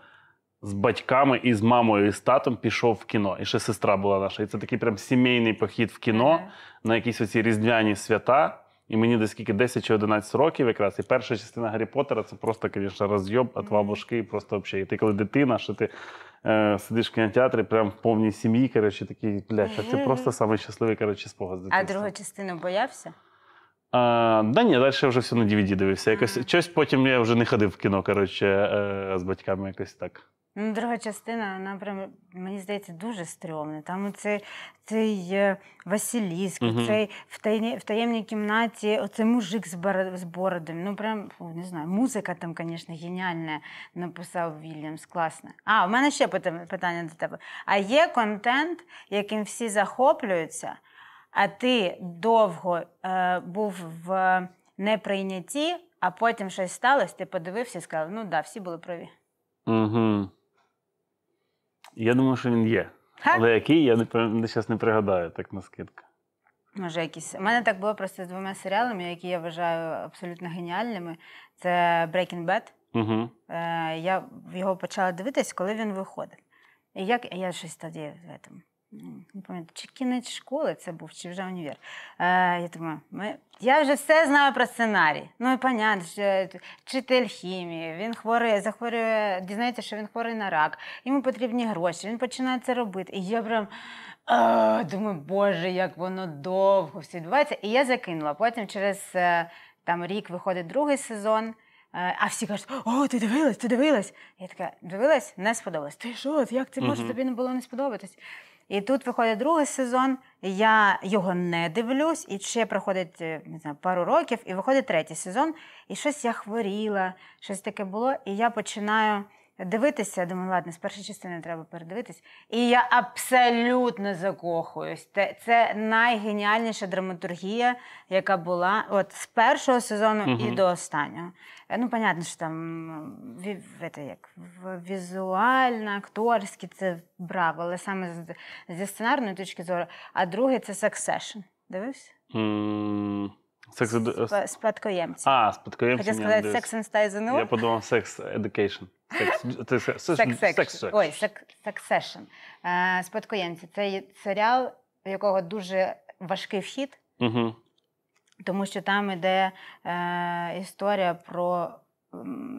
з батьками і з мамою і з татом пішов в кіно. І ще сестра була наша. І це такий прям сімейний похід в кіно на якісь оці різдвяні свята. І мені десь скільки 10 чи 11 років якраз. І перша частина Гаррі Поттера це просто, звісно, розйоб, а два башки, і просто взагалі. І ти, коли дитина, що ти е, сидиш в кінотеатрі, прям в повній сім'ї, коротше, такий, блядь, а це просто найщасливіший, коротше, спогад А другу частину боявся? А, Да ні, далі я вже все на DVD дивився. Якось щось потім я вже не ходив в кіно, коротше, е, з батьками якось так. Ну, Друга частина, вона прям, мені здається, дуже стрьомна. Там цей цей Василіск, угу. цей в, таємні, в таємній кімнаті, оцей мужик з бор, з бородом. Ну прям фу, не знаю, музика там, звісно, геніальна, написав Вільямс. Класно. А, у мене ще питання до тебе. А є контент, яким всі захоплюються, а ти довго е, був в неприйнятті, а потім щось сталося, ти подивився і сказав, ну да, всі були праві. Угу. Я думаю, що він є. Ха? Але який, я зараз не пригадаю так на скидку. Може, якісь. У мене так було просто з двома серіалами, які я вважаю абсолютно геніальними. Це Breaking Bad. Угу. Е, Я його почала дивитись, коли він виходив. І як я щось тоді в этом не пам'ятаю, чи кінець школи це був, чи вже універ. Е, Я думаю, ми. Я вже все знаю про сценарій. Ну і понятно, що е, вчитель хімії, він хворий, захворює, дізнається, що він хворий на рак, йому потрібні гроші, він починає це робити. І я прям а, думаю, боже, як воно довго все відбувається. І я закинула. Потім через е, там рік виходить другий сезон. Е, а всі кажуть, о, ти дивилась, ти дивилась. Я така дивилась, не сподобалась. Ти що, як це може тобі не було не сподобатись? І тут виходить другий сезон. Я його не дивлюсь, і ще проходить е, не знаю, пару років, і виходить третій сезон. І щось я хворіла, щось таке було. І я починаю дивитися. Думаю, ладно, з першої частини треба передивитись. І я абсолютно закохуюсь. Це найгеніальніша драматургія, яка була от з першого сезону угу. і до останнього. Э, ну, понятно, що там це як візуально, акторські це браво, але саме з, зі сценарної точки зору. А друге це Succession. Дивився? секс... Сп... Спадкоємці. А, спадкоємці. Хотів сказати Sex and Stay Я подумав Sex Education. Секс... Ой, Succession. Е, спадкоємці. Це серіал, у якого дуже важкий вхід тому що там іде е, історія про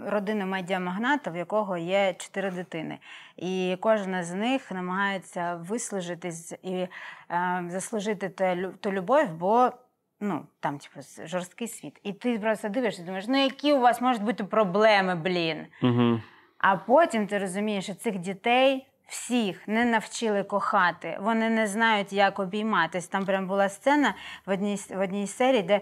родину медіамагната, в якого є чотири дитини. І кожна з них намагається вислужитись і е, заслужити те, ту любов, бо ну, там типу, жорсткий світ. І ти просто дивишся думаєш, ну які у вас можуть бути проблеми, блін. Угу. А потім ти розумієш, що цих дітей всіх не навчили кохати. Вони не знають, як обійматись. Там прям була сцена в одній в одній серії, де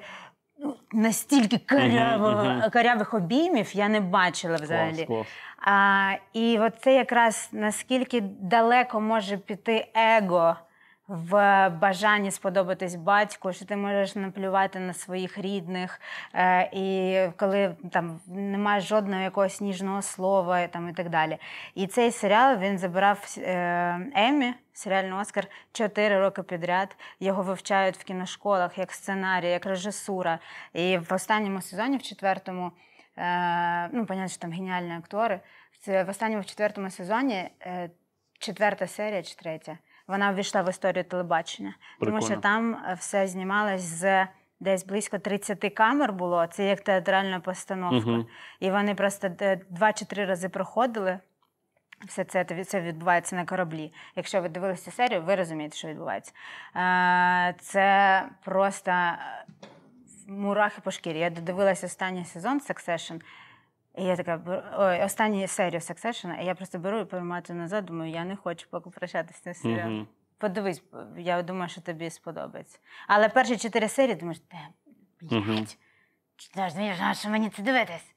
ну, настільки карявого, uh-huh, uh-huh. карявих обіймів я не бачила взагалі. Клас, клас. А, І от це якраз наскільки далеко може піти его в бажанні сподобатись батьку, що ти можеш наплювати на своїх рідних, е, і коли там немає жодного якогось ніжного слова там, і так далі. І цей серіал він забирав Емі, Серіальний Оскар чотири роки підряд його вивчають в кіношколах як сценарій, як режисура. І в останньому сезоні, в четвертому, е, ну, понятно, що там геніальні актори. В останньому в четвертому сезоні е, четверта серія чи третя вона ввійшла в історію телебачення, Прикольно. тому що там е, все знімалось з. Десь близько 30 камер було, це як театральна постановка. uh І вони просто е, два чи три рази проходили. Все це це відбувається на кораблі. Якщо ви дивилися серію, ви розумієте, що відбувається. Е, це просто мурахи по шкірі. Я додивилася останній сезон Succession. І я така ой, останню серію Succession, а я просто беру і перематую назад, думаю, я не хочу попрощатися на серіал. mm Подивись, я думаю, що тобі сподобається. Але перші чотири серії думаєш, де блять, mm-hmm. що мені це дивитись?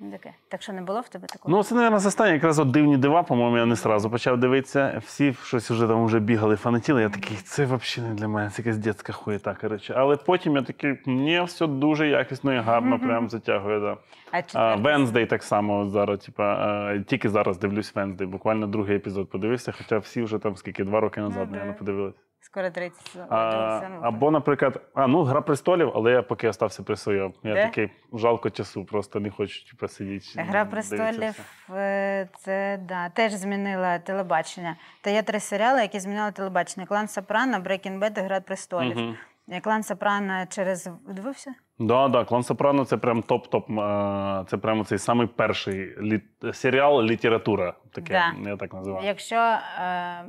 Ну, таке. Так що не було в тебе такого? Ну, це, мабуть, останнє якраз от дивні дива, по-моєму, я не зразу почав дивитися. Всі щось вже там вже бігали, фанатіли. Я такий, це взагалі не для мене, це якась дітська хуєта, коротше. Але потім я такий, ні, все дуже якісно і гарно, mm-hmm. прям затягує. Да. А Венздей так само от зараз, типа, е, тільки зараз дивлюсь Венздей. Буквально другий епізод подивився, хоча всі вже там скільки два роки назад, mm-hmm. не подивилися. Скоро третій сезон. А, Або, наприклад, а, ну, гра престолів, але я поки остався при своєму. Я такий жалко часу, просто не хочу типу, сидіти. Гра престолів е, це да, теж змінила телебачення. Та є три серіали, які змінили телебачення: Клан Сопрано, Брекін Бет і Гра престолів. Угу. Клан Сопрано через дивився? Да, да, клан Сопрано це прям топ-топ. Е, це прямо цей самий перший літ... серіал література. Таке да. я так називаю. Якщо е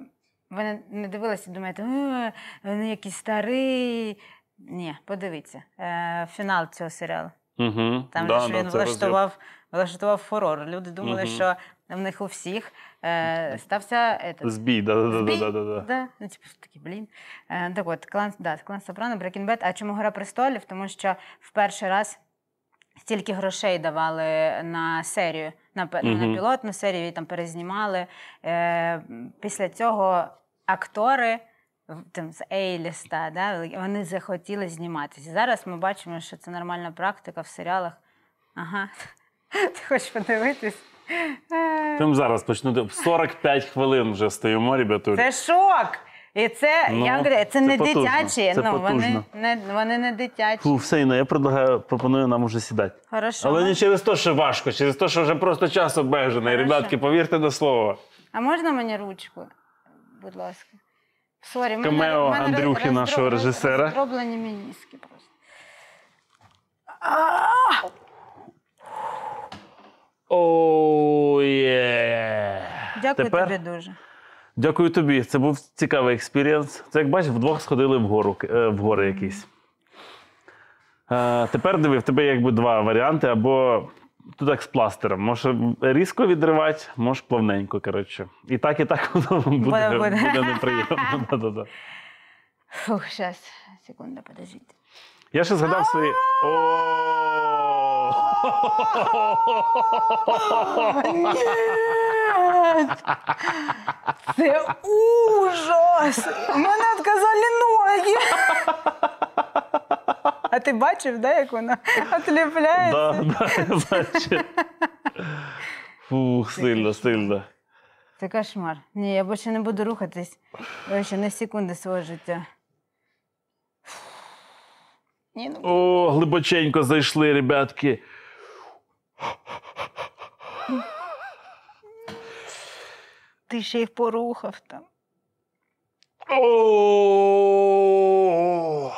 ви не дивилися, думаєте, «Е, вони якісь старий. Ні, подивіться. Е, фінал цього серіалу. Угу. Там да, ж ну, він влаштував влаштував фурор. Люди думали, угу. що в них у всіх е, стався этот, збій. да, збій, да, да, да, да. Ну, типу, такий блін. Е, так от, клан, да, клан Сопрано, Breaking Bad. А чому Гора престолів? Тому що в перший раз стільки грошей давали на серію, на ну, на пілотну серію і там перезнімали. Е, Після цього актори там, з Ейліста, да, вони захотіли зніматися. Зараз ми бачимо, що це нормальна практика в серіалах. Ага, ти хочеш подивитись? Там е. зараз почнути 45 хвилин вже стоїмо, ребятулі. Це шок! І це, ну, я говорю, це, це не потужно, дитячі, це ну, вони не вони не дитячі. Фу, все Інна, я предлагаю, пропоную нам вже сідати. Хорошо. Але не через те, що важко, через те, що вже просто час обмежений. Ребятки, повірте до слова. А можна мені ручку, будь ласка? Сорі, мене, Камео мене Андрюхи, роз, нашого режисера. Зроблені мініски просто. Оу, oh, Yeah. Дякую Тепер? тобі дуже. Дякую тобі. Це був цікавий експірієнс. Це як бачиш, вдвох сходили вгору, е, в гори якісь. Е, тепер диви, в тебе якби два варіанти. Або тут як з пластером. Можеш різко відривати, можеш плавненько. коротше. І так, і так воно буде, буде. буде неприємно. Фух, щас, секунда, подождіть. Я ще згадав свої. О! Ні! Це ужас! У мене відказали ноги. А ти бачив, да, як вона отліпляється? Да, да, бачив. Фух, сильно, сильно. Це кошмар. Ні, я більше не буду рухатись. Ще на секунди свого життя. Ні, ну. О, глибоченько зайшли, ребятки. Ти ще їх порухав там. О!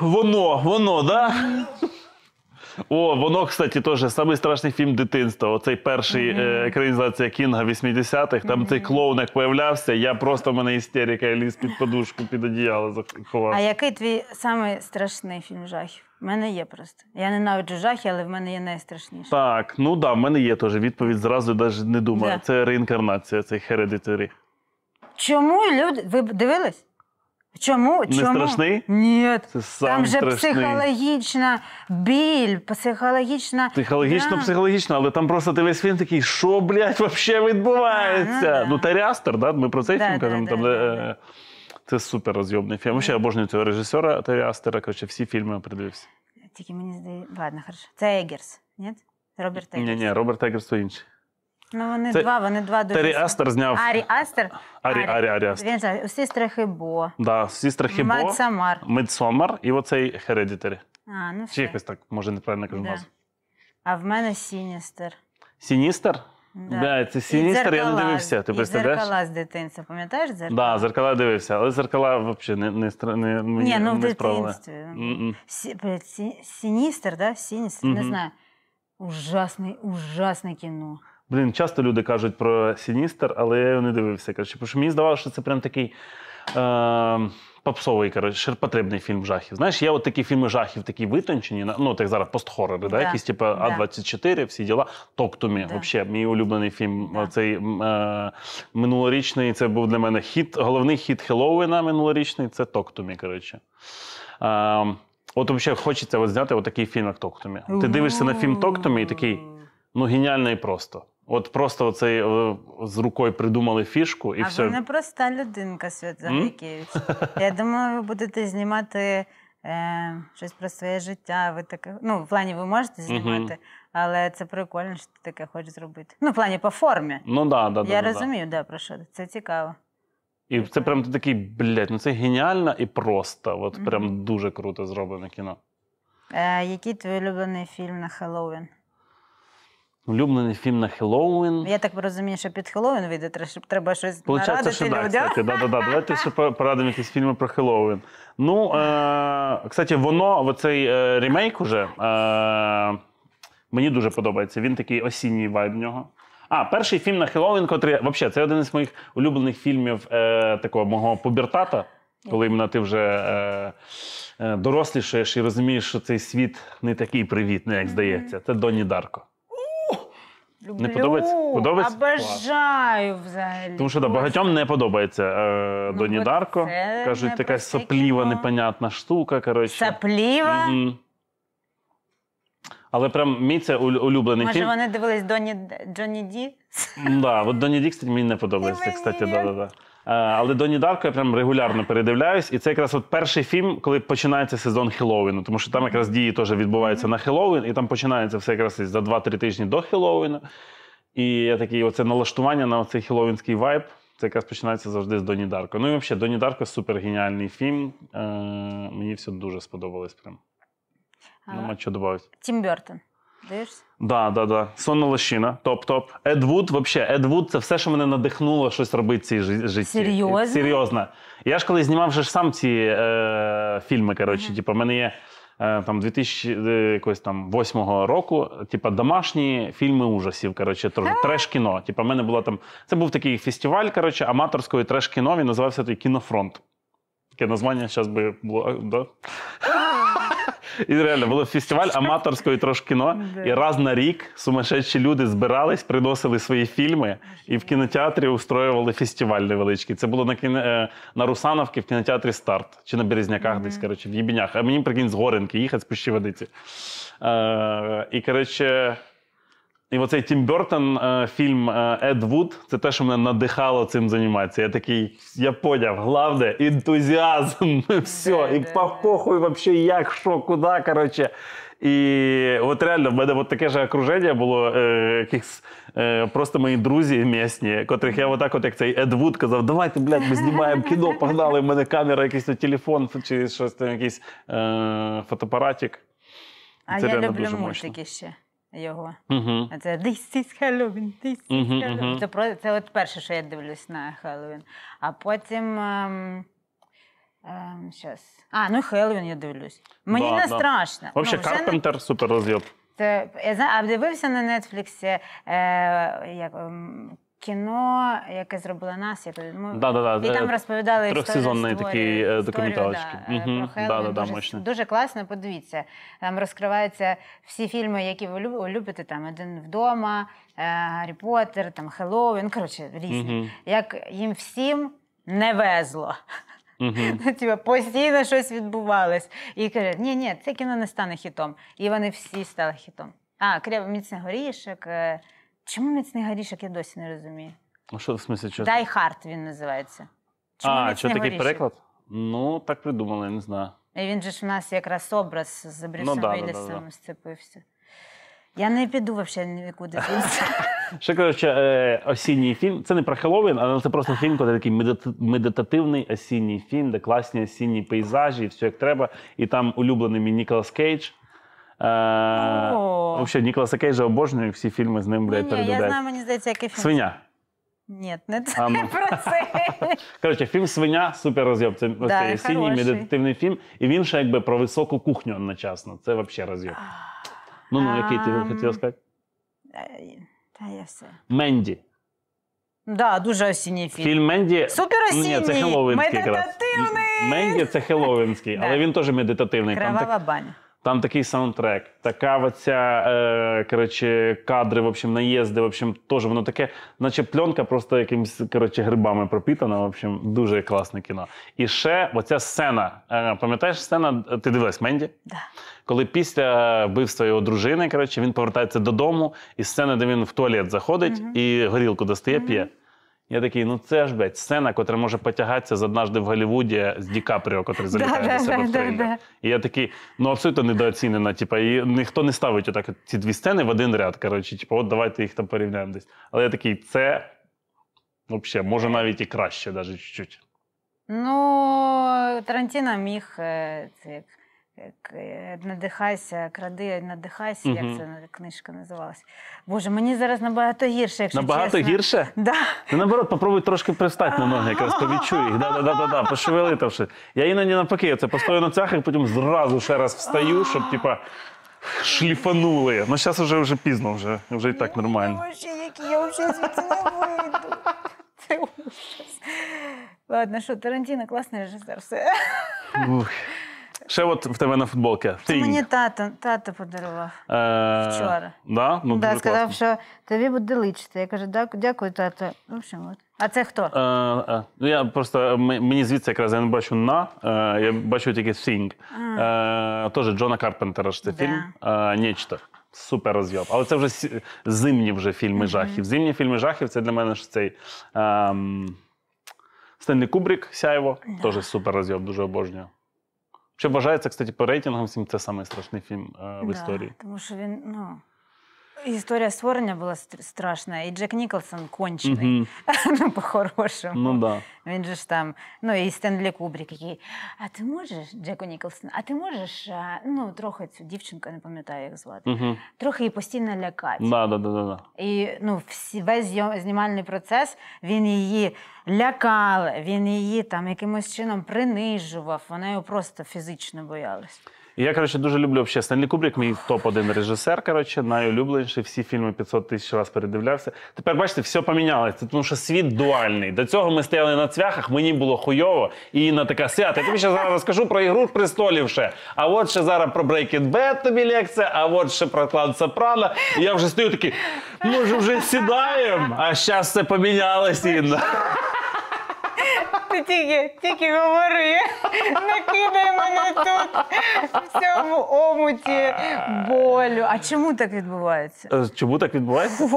Воно, воно, да? О, воно, кстати, теж самий страшний фільм дитинства. Оцей перший mm-hmm. екранізація Кінга 80-х. Там mm-hmm. цей клоун як появлявся. Я просто в мене істерика, я ліз під подушку, під одіяло заховав. А який твій самий страшний фільм жахів? В мене є просто. Я ненавиджу жахи, але в мене є найстрашніше. Так, ну да, в мене є теж відповідь. Зразу навіть не думаю. Да. Це реінкарнація, цей хередитарі. Чому люди. Ви дивились? Чому? Не Чому? страшний? Ні. Це сам Там же страшний. психологічна біль, психологічна. Психологічно, да. психологічно, але там просто ти весь фільм такий, що, блядь, взагалі відбувається? А, ну, да. ну тарястер, да? ми про цей фільм кажемо. там, е, це супер розйобний фільм. Взагалі обожнюю цього режисера Таві Астера. Коротше, всі фільми придивився. Тільки мені здається. Ладно, хорошо. Це Еггерс, ні? Роберт Еггерс. Ні, ні, Роберт Еггерс то інший. Ну, вони це... два, вони два дуже. Тарі Астер зняв. Арі Астер. Арі, Арі, Арі Астер. Він знає, усі страхи Бо. Да, всі страхи Бо. Медсомар. Медсомар і оцей Хередітарі. А, ну все. Чи якось так, може неправильно кажу да. назву. А в мене Сіністер. Сіністер? Да. Да, це Сіністер, я не дивився. Ти і представляєш? зеркала з дитинства, пам'ятаєш зеркала? Да, зеркала дивився, але зеркала взагалі не, не, стра- не, Ні, ну в не справили. дитинстві. Мгм. Сі- блядь, сі- Сіністер, да? Сіністер, не знаю. Ужасний, ужасне кіно. Блін, часто люди кажуть про Сіністр, але я його не дивився. Коротше, що мені здавалося, що це прям такий. Е- попсовий коротше, ширпотребний фільм жахів. Знаєш, є от такі фільми жахів, такі витончені, ну так зараз постхорори, да. якісь типу А24, всі діла. Токтумі. Взагалі, мій улюблений фільм. Е, цей е, минулорічний це був для мене хіт. Головний хіт Хеллоуіна минулорічний це Токтумі. коротше. Е, От взагалі хочеться от зняти от такий фільм, як Токтумі. Ти дивишся на фільм Токтумі і такий ну геніально і просто. От просто оцей е, з рукою придумали фішку і а все. А ви не проста людинка, Святла Вікевич. Я думаю, ви будете знімати е, щось про своє життя. Ви таке, ну, в плані ви можете знімати, але це прикольно, що ти таке хочеш зробити. Ну, в плані по формі. Ну да, да, Я да, розумію, да. да, про що. Це цікаво. І це прям ти такий, блядь, ну це геніально і просто. От прям дуже круто зроблене кіно. Е, Який твій улюблений фільм на Хеллоуін? Улюблений фільм на Хеллоуін. Я так розумію, що під Хеллоуін вийде, треба щось Получається, що да, да, да, да. Давайте ще порадимо якісь фільми про Хеллоуін. Ну, е, кстати, воно, оцей е, ремейк уже е, мені дуже подобається. Він такий осінній вайб в нього. А, перший фільм на Хеллоуін, котрий взагалі це один із моїх улюблених фільмів е, такого мого пубертата. Коли іменно ти вже е, е, дорослішаєш і розумієш, що цей світ не такий привітний, як здається. Це Доні Дарко. Люблю, Не подобається? Подобається? обожаю взагалі. Тому що да, багатьом не подобається е, ну, Доні Кажуть, така сопліва, непонятна штука. коротше. Сопліва? Угу. Але прям мій це улюблений Може, фільм. Може, вони дивились Доні Джонні Ді? Да, от Доні Дікс мені не подобається, кстати, да, да, да. Але Доні Дарко я прям регулярно передивляюсь, і це якраз от перший фільм, коли починається сезон Хеллоуіну, тому що там якраз дії теж відбуваються на Хеллоуін, і там починається все якраз за 2-3 тижні до Хеллоуіну. І я такий, оце налаштування на цей хеллоуінський вайб. Це якраз починається завжди з Доні Дарко. Ну і взагалі Доні Дарко супер геніальний фільм. Е, Мені все дуже сподобалось. прям. Нема ну, чого добавити. Тім Бертон. Дивишся? Да, да, да. Сонна лощина. Топ-топ. Ед Вуд, вообще, Ед Вуд це все, що мене надихнуло щось робити в цій житті. Серйозно? Серйозно. Я ж коли знімав вже сам ці е, фільми, коротше, mm-hmm. типу, в мене є е, там 2008 е, року, типу, домашні фільми ужасів, коротше, теж треш-кіно. Типу, в мене було там, це був такий фестиваль, коротше, аматорської треш-кіно, він називався той «Кінофронт». Таке названня зараз би було, е, да? І реально було фестиваль аматорської трошки кіно. І раз на рік сумасшедші люди збирались, приносили свої фільми і в кінотеатрі устроювали фестиваль невеличкий. Це було на кіно е, на Русановки в кінотеатрі Старт чи на Березняках, десь коротше, в Єбінях. А мені прикинь з горенки їхати з пущі водиці. Е, і коротше. І оцей Тім Бертон е, фільм е, Ед Вуд це те, що мене надихало цим займатися. Я такий, я поняв, головне ентузіазм, все, і е, похуй вообще як, що, куди, коротше. І от реально в мене от таке ж окруження було е, якихось е, просто мої друзі місні, котрих я отак, от як цей Ед Вуд казав, давайте, блядь, ми знімаємо кіно, погнали. в мене камера, якийсь телефон чи щось там, якийсь е, фотоапаратик. А це я люблю мультики ще його. Угу. Це This is Halloween, This is угу, Halloween. Угу. Це про це от перше, що я дивлюсь на Хеллоуін. А потім. Ем, ем... щас. А, ну Хеллоуін я дивлюсь. Мені Да, не да. страшно. Ну, Взагалі, не- Карпентер супер розйоб. Це я знаю, а дивився на Нетфліксі, е, як ем, кіно, яке зробило нас. Я Ми... да, да, да. І там е, розповідали трьохсезонний такий е, документалочки. Да, угу. про да, да, дуже, дуже класно, подивіться. Там розкриваються всі фільми, які ви любите. Там один вдома, Гаррі Поттер, там Хеллоуін. Ну, коротше, різні. Угу. Як їм всім не везло. Угу. Типу, Тіпа, постійно щось відбувалось. І каже, ні, ні, це кіно не стане хітом. І вони всі стали хітом. А, крім міцних горішок. Чому міцний горішок, я досі не розумію. А ну, що в смысле, що? Дай хард він називається. Чому а, що такий горішок? переклад? Ну, так придумали, я не знаю. І він же ж у нас якраз образ з Брюсом ну, да, Віллісом да, да, да. сцепився. Я не піду взагалі нікуди. Ще коротше, е, осінній фільм. Це не про Хеллоуін, але це просто фільм, коли такий медитативний осінній фільм, де класні осінні пейзажі, і все як треба. І там улюблений мій Ніколас Кейдж. Е, О. Взагалі, Ніколаса Кейджа обожнюю, всі фільми з ним, блядь, Ні-ні, Я знаю, мені здається, який фільм. Свиня. Ні, не це А, ну. про це. Коротше, фільм Свиня супер розйоб. Це Да, цей осінній медитативний фільм. І він ще якби про високу кухню одночасно. Це взагалі розйоб. Ну ну, який ти Ам. хотів сказати? Е, та я все. Менді. Да, дуже осінній фільм. Фільм Менді. Супер Ну, Ні, це осінній, медитативний. Менді це хеловинський, але він теж медитативний. Там так- Кривава баня. Там такий саундтрек, така оця, е, коротше, кадри, в общем, наїзди, в общем, теж воно таке, наче пленка, просто якимись коротше, грибами пропитана. В общем, дуже класне кіно. І ще оця сцена. Е, пам'ятаєш, сцена, е, ти дивилась Менді? Да. Коли після вбивства його дружини, коротше, він повертається додому, і сцена, де він в туалет заходить угу. і горілку достає, угу. п'є. Я такий, ну це ж блядь, сцена, котра може потягатися з однажди в Голлівуді з Ді Капріо, котрий залітає до себе в трейлер. І я такий, ну абсолютно недооцінена. Типа, і ніхто не ставить отак ці дві сцени в один ряд. Коротше, типу, от давайте їх там порівняємо десь. Але я такий, це взагалі може навіть і краще, навіть чуть-чуть. Ну, Тарантіна міг е, це Е, надихайся, кради, надихайся, угу. як це книжка називалася. Боже, мені зараз набагато гірше, якщо набагато чесно. гірше? Да. Ти ну, наоборот, попробуй трошки пристати на ноги, якраз повідчуй їх. Да-да-да-да, пошевелитавши. Я іноді навпаки, це постою на цях і потім зразу ще раз встаю, щоб типа. Шліфанули. Ну зараз вже вже пізно, вже вже і так нормально. Боже, які я вже звідси не вийду. Це ужас. Ладно, що Тарантіно класний режисер. все. Ух. Ще от в тебе на футболці. Це мені тато тато подарував Е, вчора. Да? Ну, да, дуже сказав, класно. що тобі буде личити. Я кажу, дякую, тато. Ну, в общем, от. А це хто? Е, е, ну, я просто мені звідси якраз я не бачу на, е, я бачу тільки Thing. Е, Теж Джона Карпентера ж це Да. фільм. Е, Нечто. Супер розйоб. Але це вже зимні вже фільми жахів. Зимні фільми жахів це для мене ж цей. Ем... Стенлі Кубрік, Сяйво, теж супер розйоб, дуже обожнюю. Чи вважається, кстати, по рейтингам всім це самий фільм е, в да, історії? Тому що він, ну. Історія створення була страшна, і Джек Ніколсон кончений. Mm-hmm. ну, по-хорошому. Ну, да. Він же ж там, ну і Стенлі Кубрік, який. А ти можеш, Джеку Ніколсон, а ти можеш ну, трохи цю дівчинку, не пам'ятаю, як звати, mm-hmm. трохи її постійно лякати. Да, да, да, да, да. І ну, всі, весь знімальний процес він її лякали, він її там якимось чином принижував. Вона його просто фізично боялась. І я, коротше, дуже люблю взагалі Стенлі Кубрік, мій топ-1 режисер. Коротше, найулюбленіший. Всі фільми 500 тисяч раз передивлявся. Тепер бачите, все помінялося, тому що світ дуальний. До цього ми стояли на цвяхах, мені було хуйово і на така свята. Я тобі ще зараз розкажу про ігру престолів ще. А от ще зараз про Breaking Bad тобі лекція, а от ще про Клад Сопрано. І я вже стою такий, може, вже сідаємо, а зараз все помінялося ти тільки тільки говори, накидай мене тут в цьому омуті болю. А чому так відбувається? Е, чому так відбувається?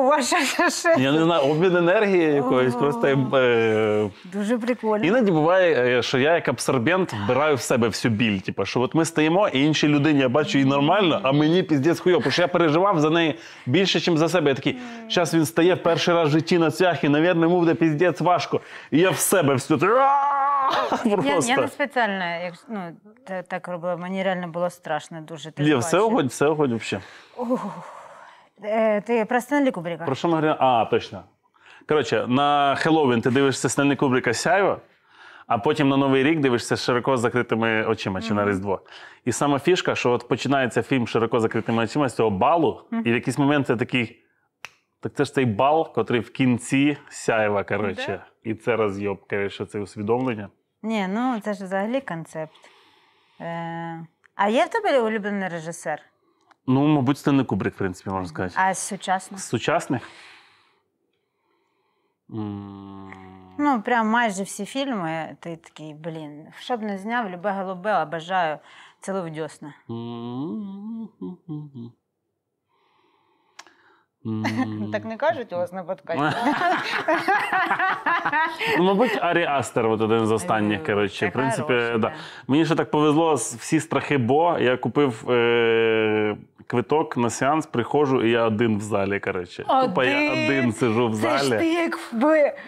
Я не знаю, обмін енергії якоїсь просто. Е... Дуже прикольно. Іноді буває, е, що я як абсорбент вбираю в себе всю біль. Типу, що от ми стоїмо, і іншій людині я бачу її нормально, а мені піздець хуйо, бо що я переживав за неї більше, ніж за себе. Я такий, зараз він стає перший раз в житті на цвях і, мабуть, йому буде піздець важко. І я в себе все. Я я не спеціально ну, так робила, мені реально було страшно дуже. Ти все огонь, все огонь взагалі. Е, ти про Стенлі Кубріка? Про що ми говорили? А, точно. Коротше, на Хеллоуін ти дивишся Стенлі Кубрика Сяйва, а потім на Новий рік дивишся широко з закритими очима чи на Різдво. І сама фішка, що от починається фільм широко закритими очима з цього балу, і в якийсь момент це такий. Так це ж цей бал, котрий в кінці сяєва, коротше. І це розйоб, коротше, це усвідомлення. Ні, ну це ж взагалі концепт. Е... А є в тебе улюблений режисер? Ну, мабуть, це не Кубрик, в принципі, можна сказати. А з сучасних? З сучасних? Ну, прям майже всі фільми, ти такий, блін, що б не зняв, любе голубе, а бажаю цілу в дьосна. Так не кажуть у вас на подкасті? Ну, Мабуть, Арі Астер, от один з останніх. Е, коротше. В принципі, да. Мені ще так повезло всі страхи, бо я купив е- Квиток на сеанс приходжу, і я один в залі. коротше. Тупо я один сижу в залі. Це ж ти як в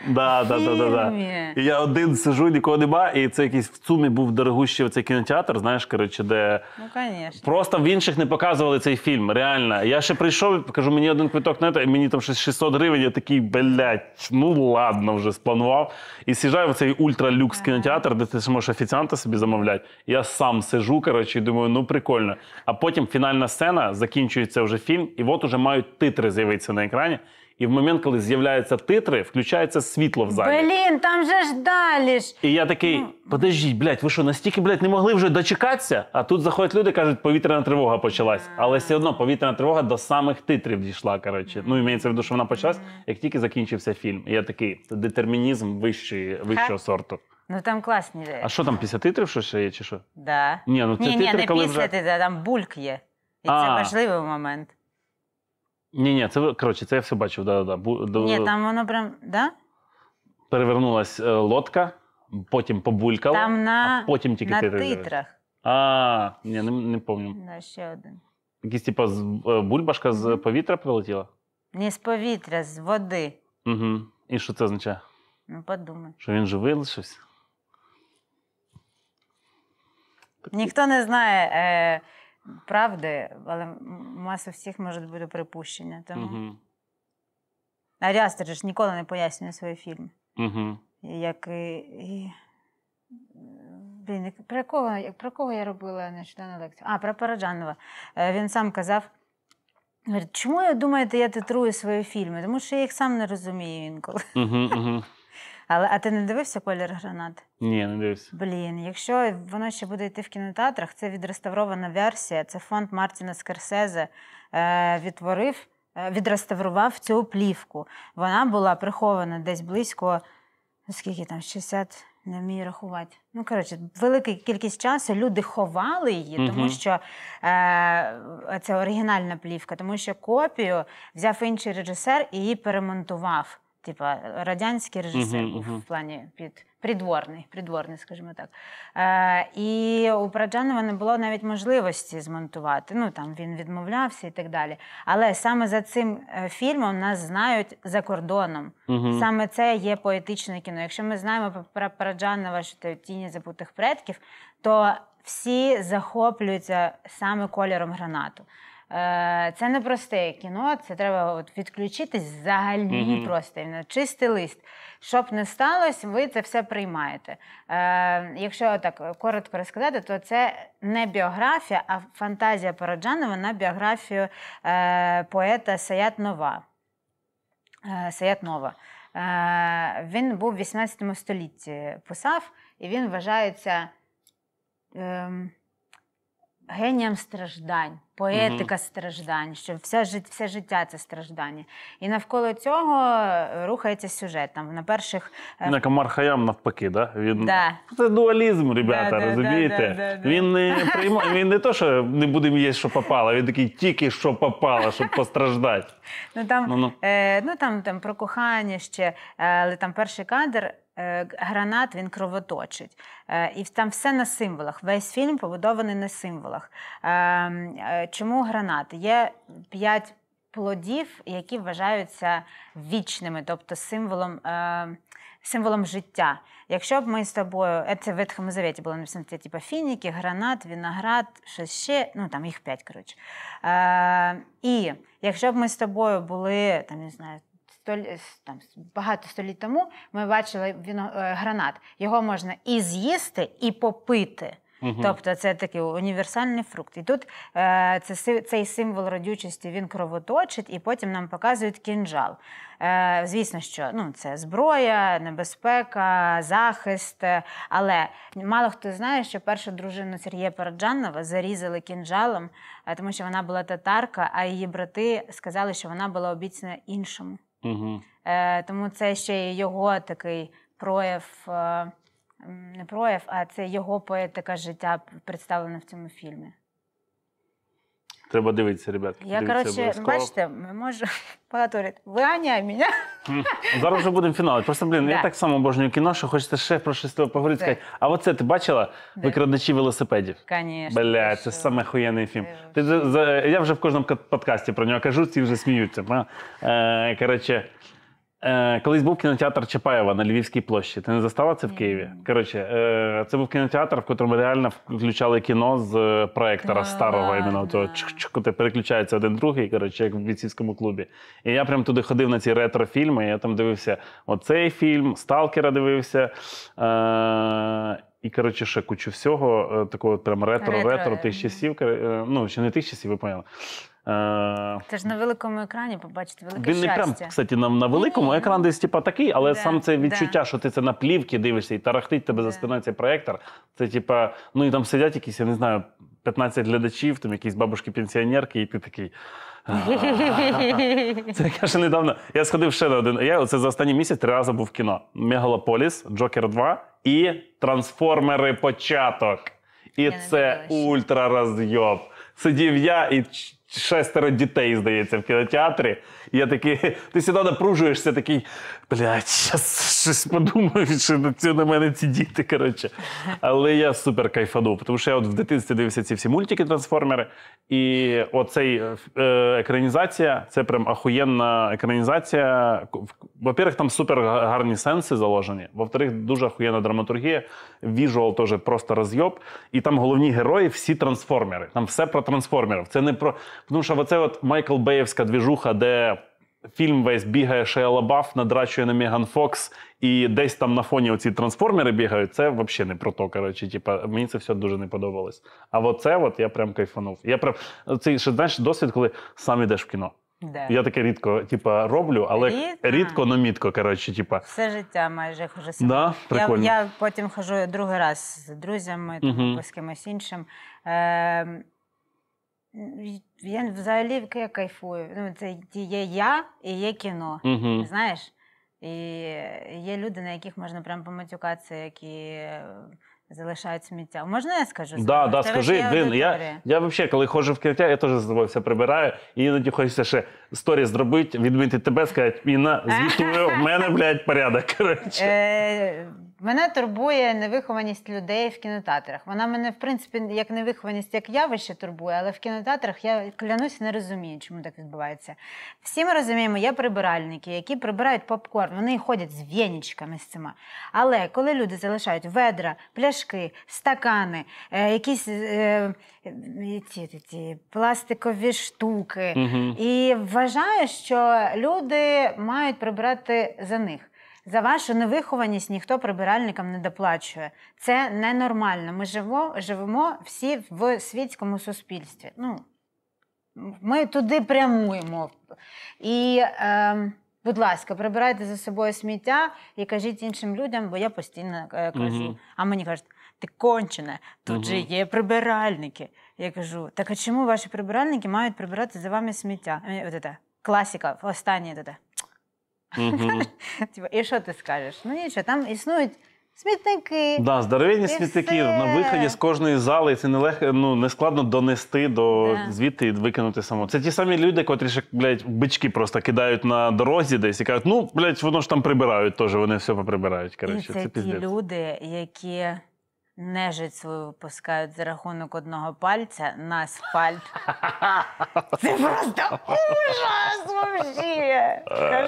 да, да, да, да, да. І я один сижу, нікого нема. І це якийсь в Цумі був дорогущий оцей кінотеатр, знаєш, коротше, де ну, конечно. просто в інших не показували цей фільм. Реально. Я ще прийшов, кажу, мені один квиток на і мені там щось 600 гривень, я такий, блядь, ну ладно, вже спланував. І сіжаю в цей ультралюкс кінотеатр, де ти можеш офіціанта собі замовляти. Я сам сижу, коротше, і думаю, ну прикольно. А потім фінальна сцена сцена, закінчується вже фільм, і от уже мають титри з'явитися на екрані. І в момент, коли з'являються титри, включається світло в залі. Блін, там же ж далі. ж. І я такий, ну. подождіть, блядь, ви що, настільки, блядь, не могли вже дочекатися? А тут заходять люди, кажуть, повітряна тривога почалась. Але все одно повітряна тривога до самих титрів дійшла. коротше. Ну, і мається в виду, що вона почалась, як тільки закінчився фільм. І я такий, детермінізм вищої, вищого сорту. Ну там класні. Е, а що там після титрів що ще є, чи що? Да. Ні, ну це ні, титри, ні, не коли після вже... титрів, там бульк є. І це А. важливий момент. Ні, ні, це коротше, це я все бачив. Да, да, Бу- Ні, там воно прям. Да? Перевернулась е, лодка, потім побулькала, Там а потім тільки на ти титрах. А, ні, не, не пам'ятаю. ще один. Якісь, типа, з, е, бульбашка з повітря прилетіла. Ні, з повітря, з води. Угу. І що це означає? Ну подумай. Що він живий лишився? Ніхто не знає, е, правди, але маса всіх може бути припущення. Тому угу. Аріастер ж ніколи не пояснює свої фільми. Угу. Як і, і... Блін, про кого про кого я робила нещодавно лекцію? А, про Параджанова. Е, він сам казав. Чому ви думаєте, я титрую свої фільми? Тому що я їх сам не розумію інколи. Uh-huh, але а ти не дивився колір гранат? Ні, не дивився. Блін, якщо воно ще буде йти в кінотеатрах, це відреставрована версія. Це фонд Мартіна Скерсезе е, відтворив, е, відреставрував цю плівку. Вона була прихована десь близько скільки там 60, не вмію рахувати. Ну, коротше, велика кількість часу люди ховали її, угу. тому що е, це оригінальна плівка, тому що копію взяв інший режисер і її перемонтував типа радянський режисер uh-huh, був uh-huh. в плані під придворний, придворний, скажімо так. Е, І у Параджанова не було навіть можливості змонтувати. Ну там він відмовлявся і так далі. Але саме за цим е, фільмом нас знають за кордоном. Uh-huh. Саме це є поетичне кіно. Якщо ми знаємо про Параджанова, що це тіні забутих предків, то всі захоплюються саме кольором гранату. Е, це не просте кіно, це треба от відключитись взагалі mm-hmm. просто на чистий лист. Щоб не сталося, ви це все приймаєте. Е, Якщо так коротко розказати, то це не біографія, а фантазія Параджанова на біографію е, поета Саят Нова. Е, Саят Нова. Е, він був в 18 столітті писав, і він вважається. Е, генієм страждань, поетика страждань, що все життя, все життя це страждання. І навколо цього е, рухається сюжет. Там на перших на е, Камар навпаки, да? Він да. це дуалізм, ребята, да, да, розумієте? Він не приймає, він не то, що не будемо їсти, що попало. Він такий тільки що попало, щоб постраждати. Ну там ну, ну. Е, ну там, там про кохання ще, е, але там перший кадр. Е, гранат він кровоточить, е, і там все на символах. Весь фільм побудований на символах. Ем, е, чому гранат? Є п'ять плодів, які вважаються вічними, тобто символом символом життя. Якщо б ми з тобою, це в Ветхому Завіті було написано, це типу фініки, гранат, виноград, щось ще, ну там їх п'ять, коротше. І якщо б ми з тобою були, там, не знаю, столь, е, багато століть тому ми бачили він, е, гранат. Його можна і з'їсти, і попити. Угу. Тобто це такий універсальний фрукт. І тут е, це, цей символ родючості він кровоточить, і потім нам показують кінжал. Е, Звісно, що ну, це зброя, небезпека, захист. Е, але мало хто знає, що першу дружину Сергія Параджанова зарізали кінжалом, тому що вона була татарка, а її брати сказали, що вона була обіцяна іншому. Угу. Е, Тому це ще й його такий прояв, е, не прояв, а це його поетика життя представлена в цьому фільмі. Треба дивитися, ребятки. Я, коротше, бачите, ми можемо погаторити. Ви Аня, мене. Зараз вже будемо фіналити. Просто, блін, я так само обожнюю кіно, що хочете ще про щось поговорити. Да. Сказати. А оце ти бачила викрадачі велосипедів? Конечно. Бля, це саме охуєнний фільм. я вже в кожному подкасті про нього кажу, ці вже сміються. Е, коротше. Е, колись був кінотеатр Чапаєва на Львівській площі. Ти не застала це в Києві? Коротше, е, це був кінотеатр, в котрому реально включали кіно з е, проектора старого іменно того да. переключається один другий, коротше, як в бійцівському клубі. І я прям туди ходив на ці ретро-фільми. Я там дивився оцей фільм, Сталкера дивився. і коротше, ще кучу всього такого прям ретро-ретро тих часів. Ну, ще не тих часів, ви поняли. Е, це ж на великому екрані побачити велике Він не прям, кстати, на, на великому екран десь типа такий, але да, сам це відчуття, да. що ти це на плівки дивишся і тарахтить тебе да. за спиною цей проєктор. Це типа, ну і там сидять якісь, я не знаю, 15 глядачів, там якісь бабушки-пенсіонерки, і ти такий. Це каже недавно. Я сходив ще на один. Я оце за останній місяць три рази був в кіно: Мегалополіс, Джокер 2 і Трансформери Початок. І це ультрарозйоб. Сидів я і шестеро дітей, здається, в кінотеатрі. І я такий, ти сюди напружуєшся, такий, блядь, щас щось подумаю, що це на мене ці діти. коротше. Але я супер кайфанув, тому що я от в дитинстві дивився ці всі мультики, трансформери. І оцей е, е екранізація це прям ахуєнна екранізація. Во-первых, там супер гарні сенси заложені. Во-вторых, дуже ахуєнна драматургія, віжуал теж просто розйоб. І там головні герої всі трансформери. Там все про трансформерів. Це не про тому ну, що оце от Майкл Беєвська двіжуха, де фільм весь бігає Шея Лабаф, надрачує на Меган Фокс, і десь там на фоні оці трансформери бігають. Це взагалі не про то. Коротше, типа мені це все дуже не подобалось. А оце от я прям кайфанув. Я прям цей ще знаєш досвід, коли сам йдеш в кіно. Де? Я таке рідко, типа, роблю, але рідко, рідко но мітко. Коротше, типа все життя майже хожу сам. Да? Прикольно. Я, я потім хожу другий раз з друзями, угу. з кимось іншим. Е, Э, я взагалі я кайфую. Ну, Це є я і є кіно. Угу. Знаєш? І є люди, на яких можна прям поматюкатися, які е, залишають сміття. Можна я скажу? Да, да, скажи, Дин, я я взагалі, коли ходжу в кільця, я теж за собою все прибираю. І іноді хочеться ще сторі зробити, відмітити тебе, сказати, Інна, звітую, в мене, блядь, порядок. коротше. Е, Мене турбує невихованість людей в кінотеатрах. Вона мене, в принципі, як невихованість, як явище турбує, але в кінотеатрах я клянусь, не розумію, чому так відбувається. Всі ми розуміємо, є прибиральники, які прибирають попкорн, вони ходять з в'єнічками з цими. Але коли люди залишають ведра, пляшки, стакани, е, якісь е, е, ці, ці, ці пластикові штуки, угу. і вважаю, що люди мають прибирати за них. За вашу невихованість ніхто прибиральникам не доплачує. Це ненормально. Ми живо, живемо всі в світському суспільстві. Ну, Ми туди прямуємо. І, е, будь ласка, прибирайте за собою сміття і кажіть іншим людям, бо я постійно е, кажу. Угу. А мені кажуть, ти кончене, тут угу. же є прибиральники. Я кажу, так а чому ваші прибиральники мають прибирати за вами сміття? Е, класіка, останнє. Це. Типу, і що ти скажеш? Ну нічого, там існують. Смітники. Да, здоров'яні смітників все. на виході з кожної зали, і це не легко, ну, не складно донести до да. звідти і викинути само. Це ті самі люди, котрі ще, блядь, бички просто кидають на дорозі десь і кажуть, ну, блядь, воно ж там прибирають теж, вони все поприбирають. коротше. І це, це ті люди, які нежить свою випускають за рахунок одного пальця на асфальт. Це просто ужас вообще!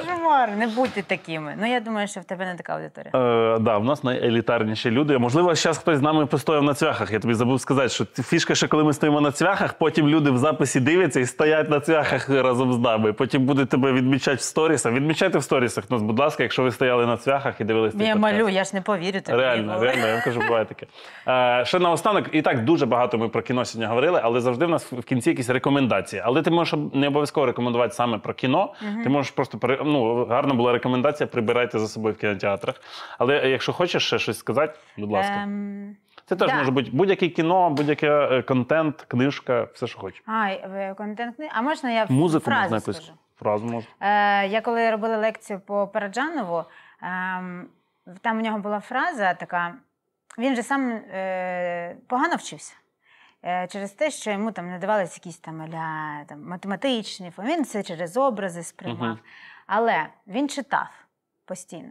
Кошмар, не будьте такими. Ну я думаю, що в тебе не така аудиторія. Е, да, в нас найелітарніші люди. Можливо, зараз хтось з нами постояв на цвяхах. Я тобі забув сказати, що фішка, що коли ми стоїмо на цвяхах, потім люди в записі дивляться і стоять на цвяхах разом з нами. Потім будуть тебе відмічати в сторісах. Відмічайте в сторісах. Ну, будь ласка, якщо ви стояли на цвяхах і дивилися. Я малю, я ж не повірю тобі. Реально, реально, я вам кажу, буває таке. Е, Ще наостанок, і так дуже багато ми про кіно сьогодні говорили, але завжди в нас в кінці якісь рекомендації. Але ти можеш не обов'язково рекомендувати саме про кіно. Угу. Ти можеш просто ну, гарна була рекомендація: прибирайте за собою в кінотеатрах. Але е, якщо хочеш ще щось сказати, будь ласка. Ем... Це теж да. може бути будь-яке кіно, будь-яке е, контент, книжка, все, що хочеш. А, е, контент А можна я Музику фразу можна якусь скажу? фразу можу. Е, Я коли робила лекцію по Параджанову, е, там у нього була фраза така: він же сам е, погано вчився. Е, через те, що йому там надавалися якісь там аля там, математичні, він це через образи сприймав. Uh-huh. Але він читав постійно.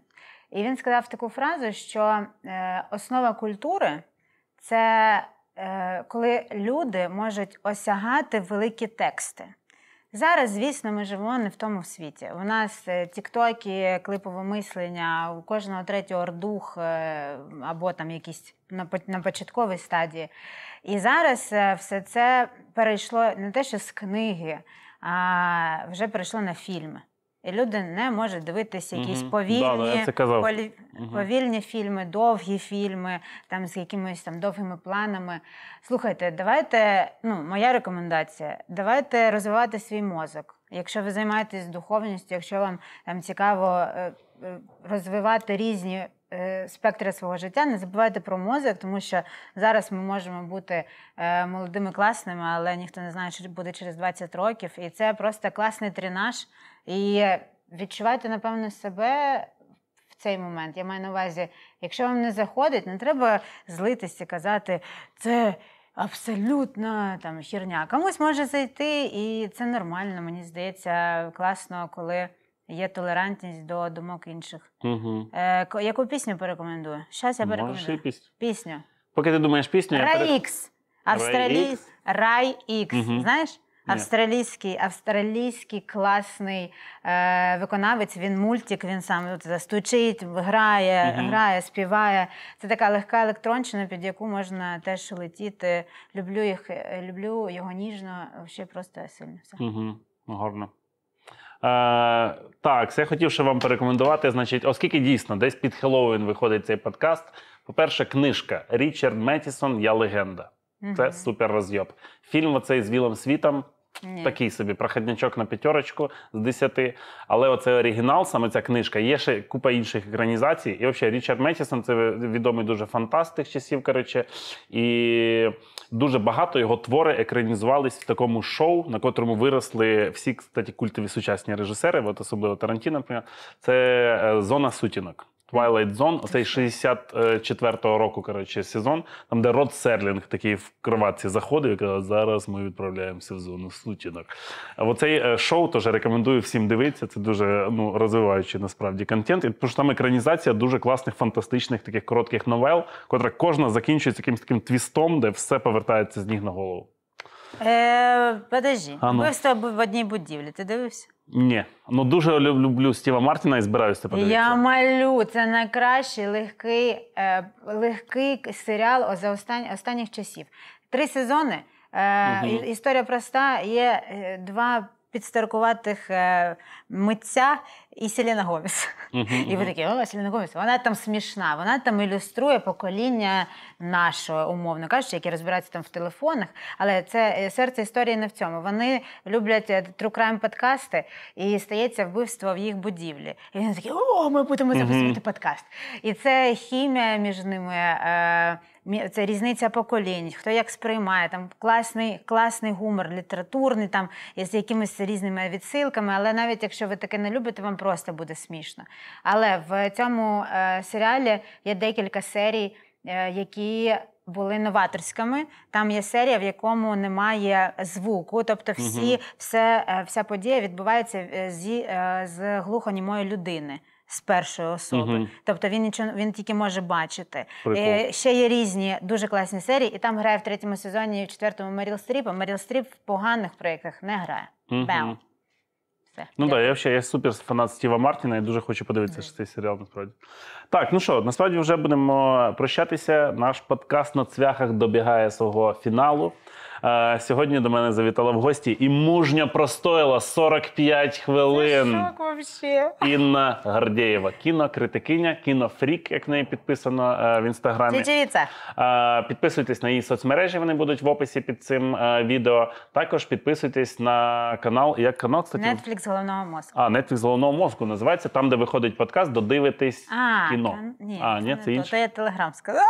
І він сказав таку фразу, що е, основа культури це е, коли люди можуть осягати великі тексти. Зараз, звісно, ми живемо не в тому світі. У нас е, тіктоки, клипове мислення, у кожного третього ордух е, або там якісь на початковій стадії. І зараз е, все це перейшло не те, що з книги, а вже перейшло на фільми. І люди не можуть дивитися якісь повільні да, повільні фільми, довгі фільми, там з якимись там довгими планами. Слухайте, давайте. Ну, моя рекомендація: давайте розвивати свій мозок. Якщо ви займаєтесь духовністю, якщо вам там цікаво е, е, розвивати різні Е, спектри свого життя. Не забувайте про мозок, тому що зараз ми можемо бути е, молодими, класними, але ніхто не знає, що буде через 20 років. І це просто класний тренаж. І відчувайте, напевно, себе. в Цей момент я маю на увазі, якщо вам не заходить, не треба злитися, казати це абсолютно там хірня. Комусь може зайти, і це нормально. Мені здається, класно, коли. Є толерантність до думок інших. Угу. Е, Яку пісню порекомендую? Щас я перекомендую. Пісню. пісню. Поки ти думаєш пісню. Рай Ікс. Австралій... Рай Ікс. Угу. Знаєш? Австралійський, австралійський класний е, виконавець. Він мультик, він сам от, стучить, грає, угу. грає, співає. Це така легка електронщина, під яку можна теж летіти. Люблю їх, е, люблю його ніжно, ще просто сильно. Все. Угу. Гарно. Е, так, це я хотів ще вам порекомендувати. Значить, оскільки дійсно десь під Хеллоуін виходить цей подкаст. По-перше, книжка Річард Метісон Я легенда. Це супер розйоб. Фільм оцей з Вілом Світом. Ні. Такий собі проходнячок на п'ятерочку з десяти. Але оце оригінал, саме ця книжка. Є ще купа інших екранізацій. І взагалі Річард Метісон це відомий дуже фантастик часів. коротше. І дуже багато його твори екранізувались в такому шоу, на котрому виросли всі кстати, культові сучасні режисери, от особливо Тарантіно, наприклад, це е, зона сутінок. Twilight Zone, оцей 64-го е, року коротше, сезон, там, де Род Серлінг такий в кроватці заходив і казав, зараз ми відправляємося в зону сутінок. Оцей е, шоу теж рекомендую всім дивитися. Це дуже ну, розвиваючий насправді контент. І тому що там екранізація дуже класних, фантастичних, таких коротких новел, котра кожна закінчується якимсь таким твістом, де все повертається з ніг на голову. Е, Подожди, вбивство ну. в одній будівлі. Ти дивився? Ні, ну дуже люблю Стіва Мартіна і збираюся подивитися. Я малю. Це найкращий легкий е, легкий серіал за останні, останніх часів. Три сезони. Е, угу. Історія проста. Є е, два підстаркуватих е, митця і Селіна Гоміс. Uh-huh, і ви такі, о, Селіна Гоміс, вона там смішна, вона там ілюструє покоління нашого, умовно кажучи, які розбираються там в телефонах. Але це е, серце історії не в цьому. Вони люблять е, true crime подкасти і стається вбивство в їх будівлі. І вони такі, о, ми будемо записувати uh-huh. подкаст. І це хімія між ними. Е- це різниця поколінь, хто як сприймає там класний класний гумор, літературний, там з якимись різними відсилками. Але навіть якщо ви таке не любите, вам просто буде смішно. Але в цьому е, серіалі є декілька серій, е, які. Були новаторськими. Там є серія, в якому немає звуку. Тобто, всі, все, е, вся подія відбувається е, зі е, з глухонімої людини з першої особи. Угу. Тобто він нічого він тільки може бачити. Е, Прикол. Ще є різні дуже класні серії, і там грає в третьому сезоні, і в четвертому Меріл Стріп, а Меріл Стріп в поганих проєктах не грає. Угу. Все. Ну так, я взагалі я супер фанат Стіва Мартіна і дуже хочу подивитися mm цей серіал. Насправді так, ну що, насправді вже будемо прощатися. Наш подкаст на цвяхах добігає свого фіналу. Е, сьогодні до мене завітала в гості і мужньо простояла 45 хвилин. вообще? Інна Гордєєва, кінокритикиня, кінофрік, як в неї підписано е, в інстаграмі. Чечевица. Підписуйтесь на її соцмережі, вони будуть в описі під цим е, відео. Також підписуйтесь на канал. Як канал, кстати? Netflix головного мозку. А, Netflix головного мозку називається там, де виходить подкаст, додивитись кіно. кан- Ні, а, ні, це інше. То я телеграм сказала.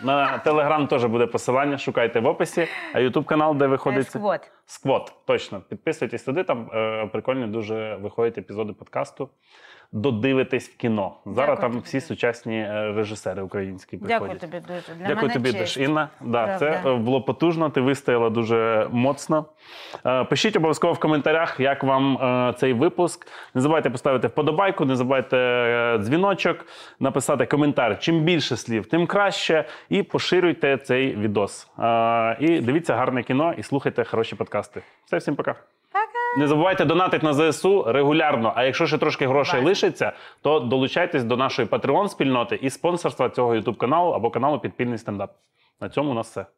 На телеграм теж буде посилання, шукайте в описі. А ютуб канал, де виходить сквот. Сквот, точно. Підписуйтесь туди, там е, прикольні дуже виходять епізоди подкасту. Додивитись в кіно. Зараз Дякую там всі сучасні е, режисери українські приходять. Дякую тобі дуже. Для Дякую мене тобі, честь. Інна. Да, Це е, було потужно, ти вистояла дуже моцно. Е, пишіть обов'язково в коментарях, як вам цей випуск. Не забувайте поставити вподобайку, не забувайте дзвіночок, написати коментар. Чим більше слів, тим краще. І поширюйте цей відос. І дивіться гарне кіно і слухайте хороші подкасти. Все, всім пока. Не забувайте донатити на ЗСУ регулярно. А якщо ще трошки грошей лишиться, то долучайтесь до нашої Patreon спільноти і спонсорства цього youtube каналу або каналу Підпільний стендап. На цьому у нас все.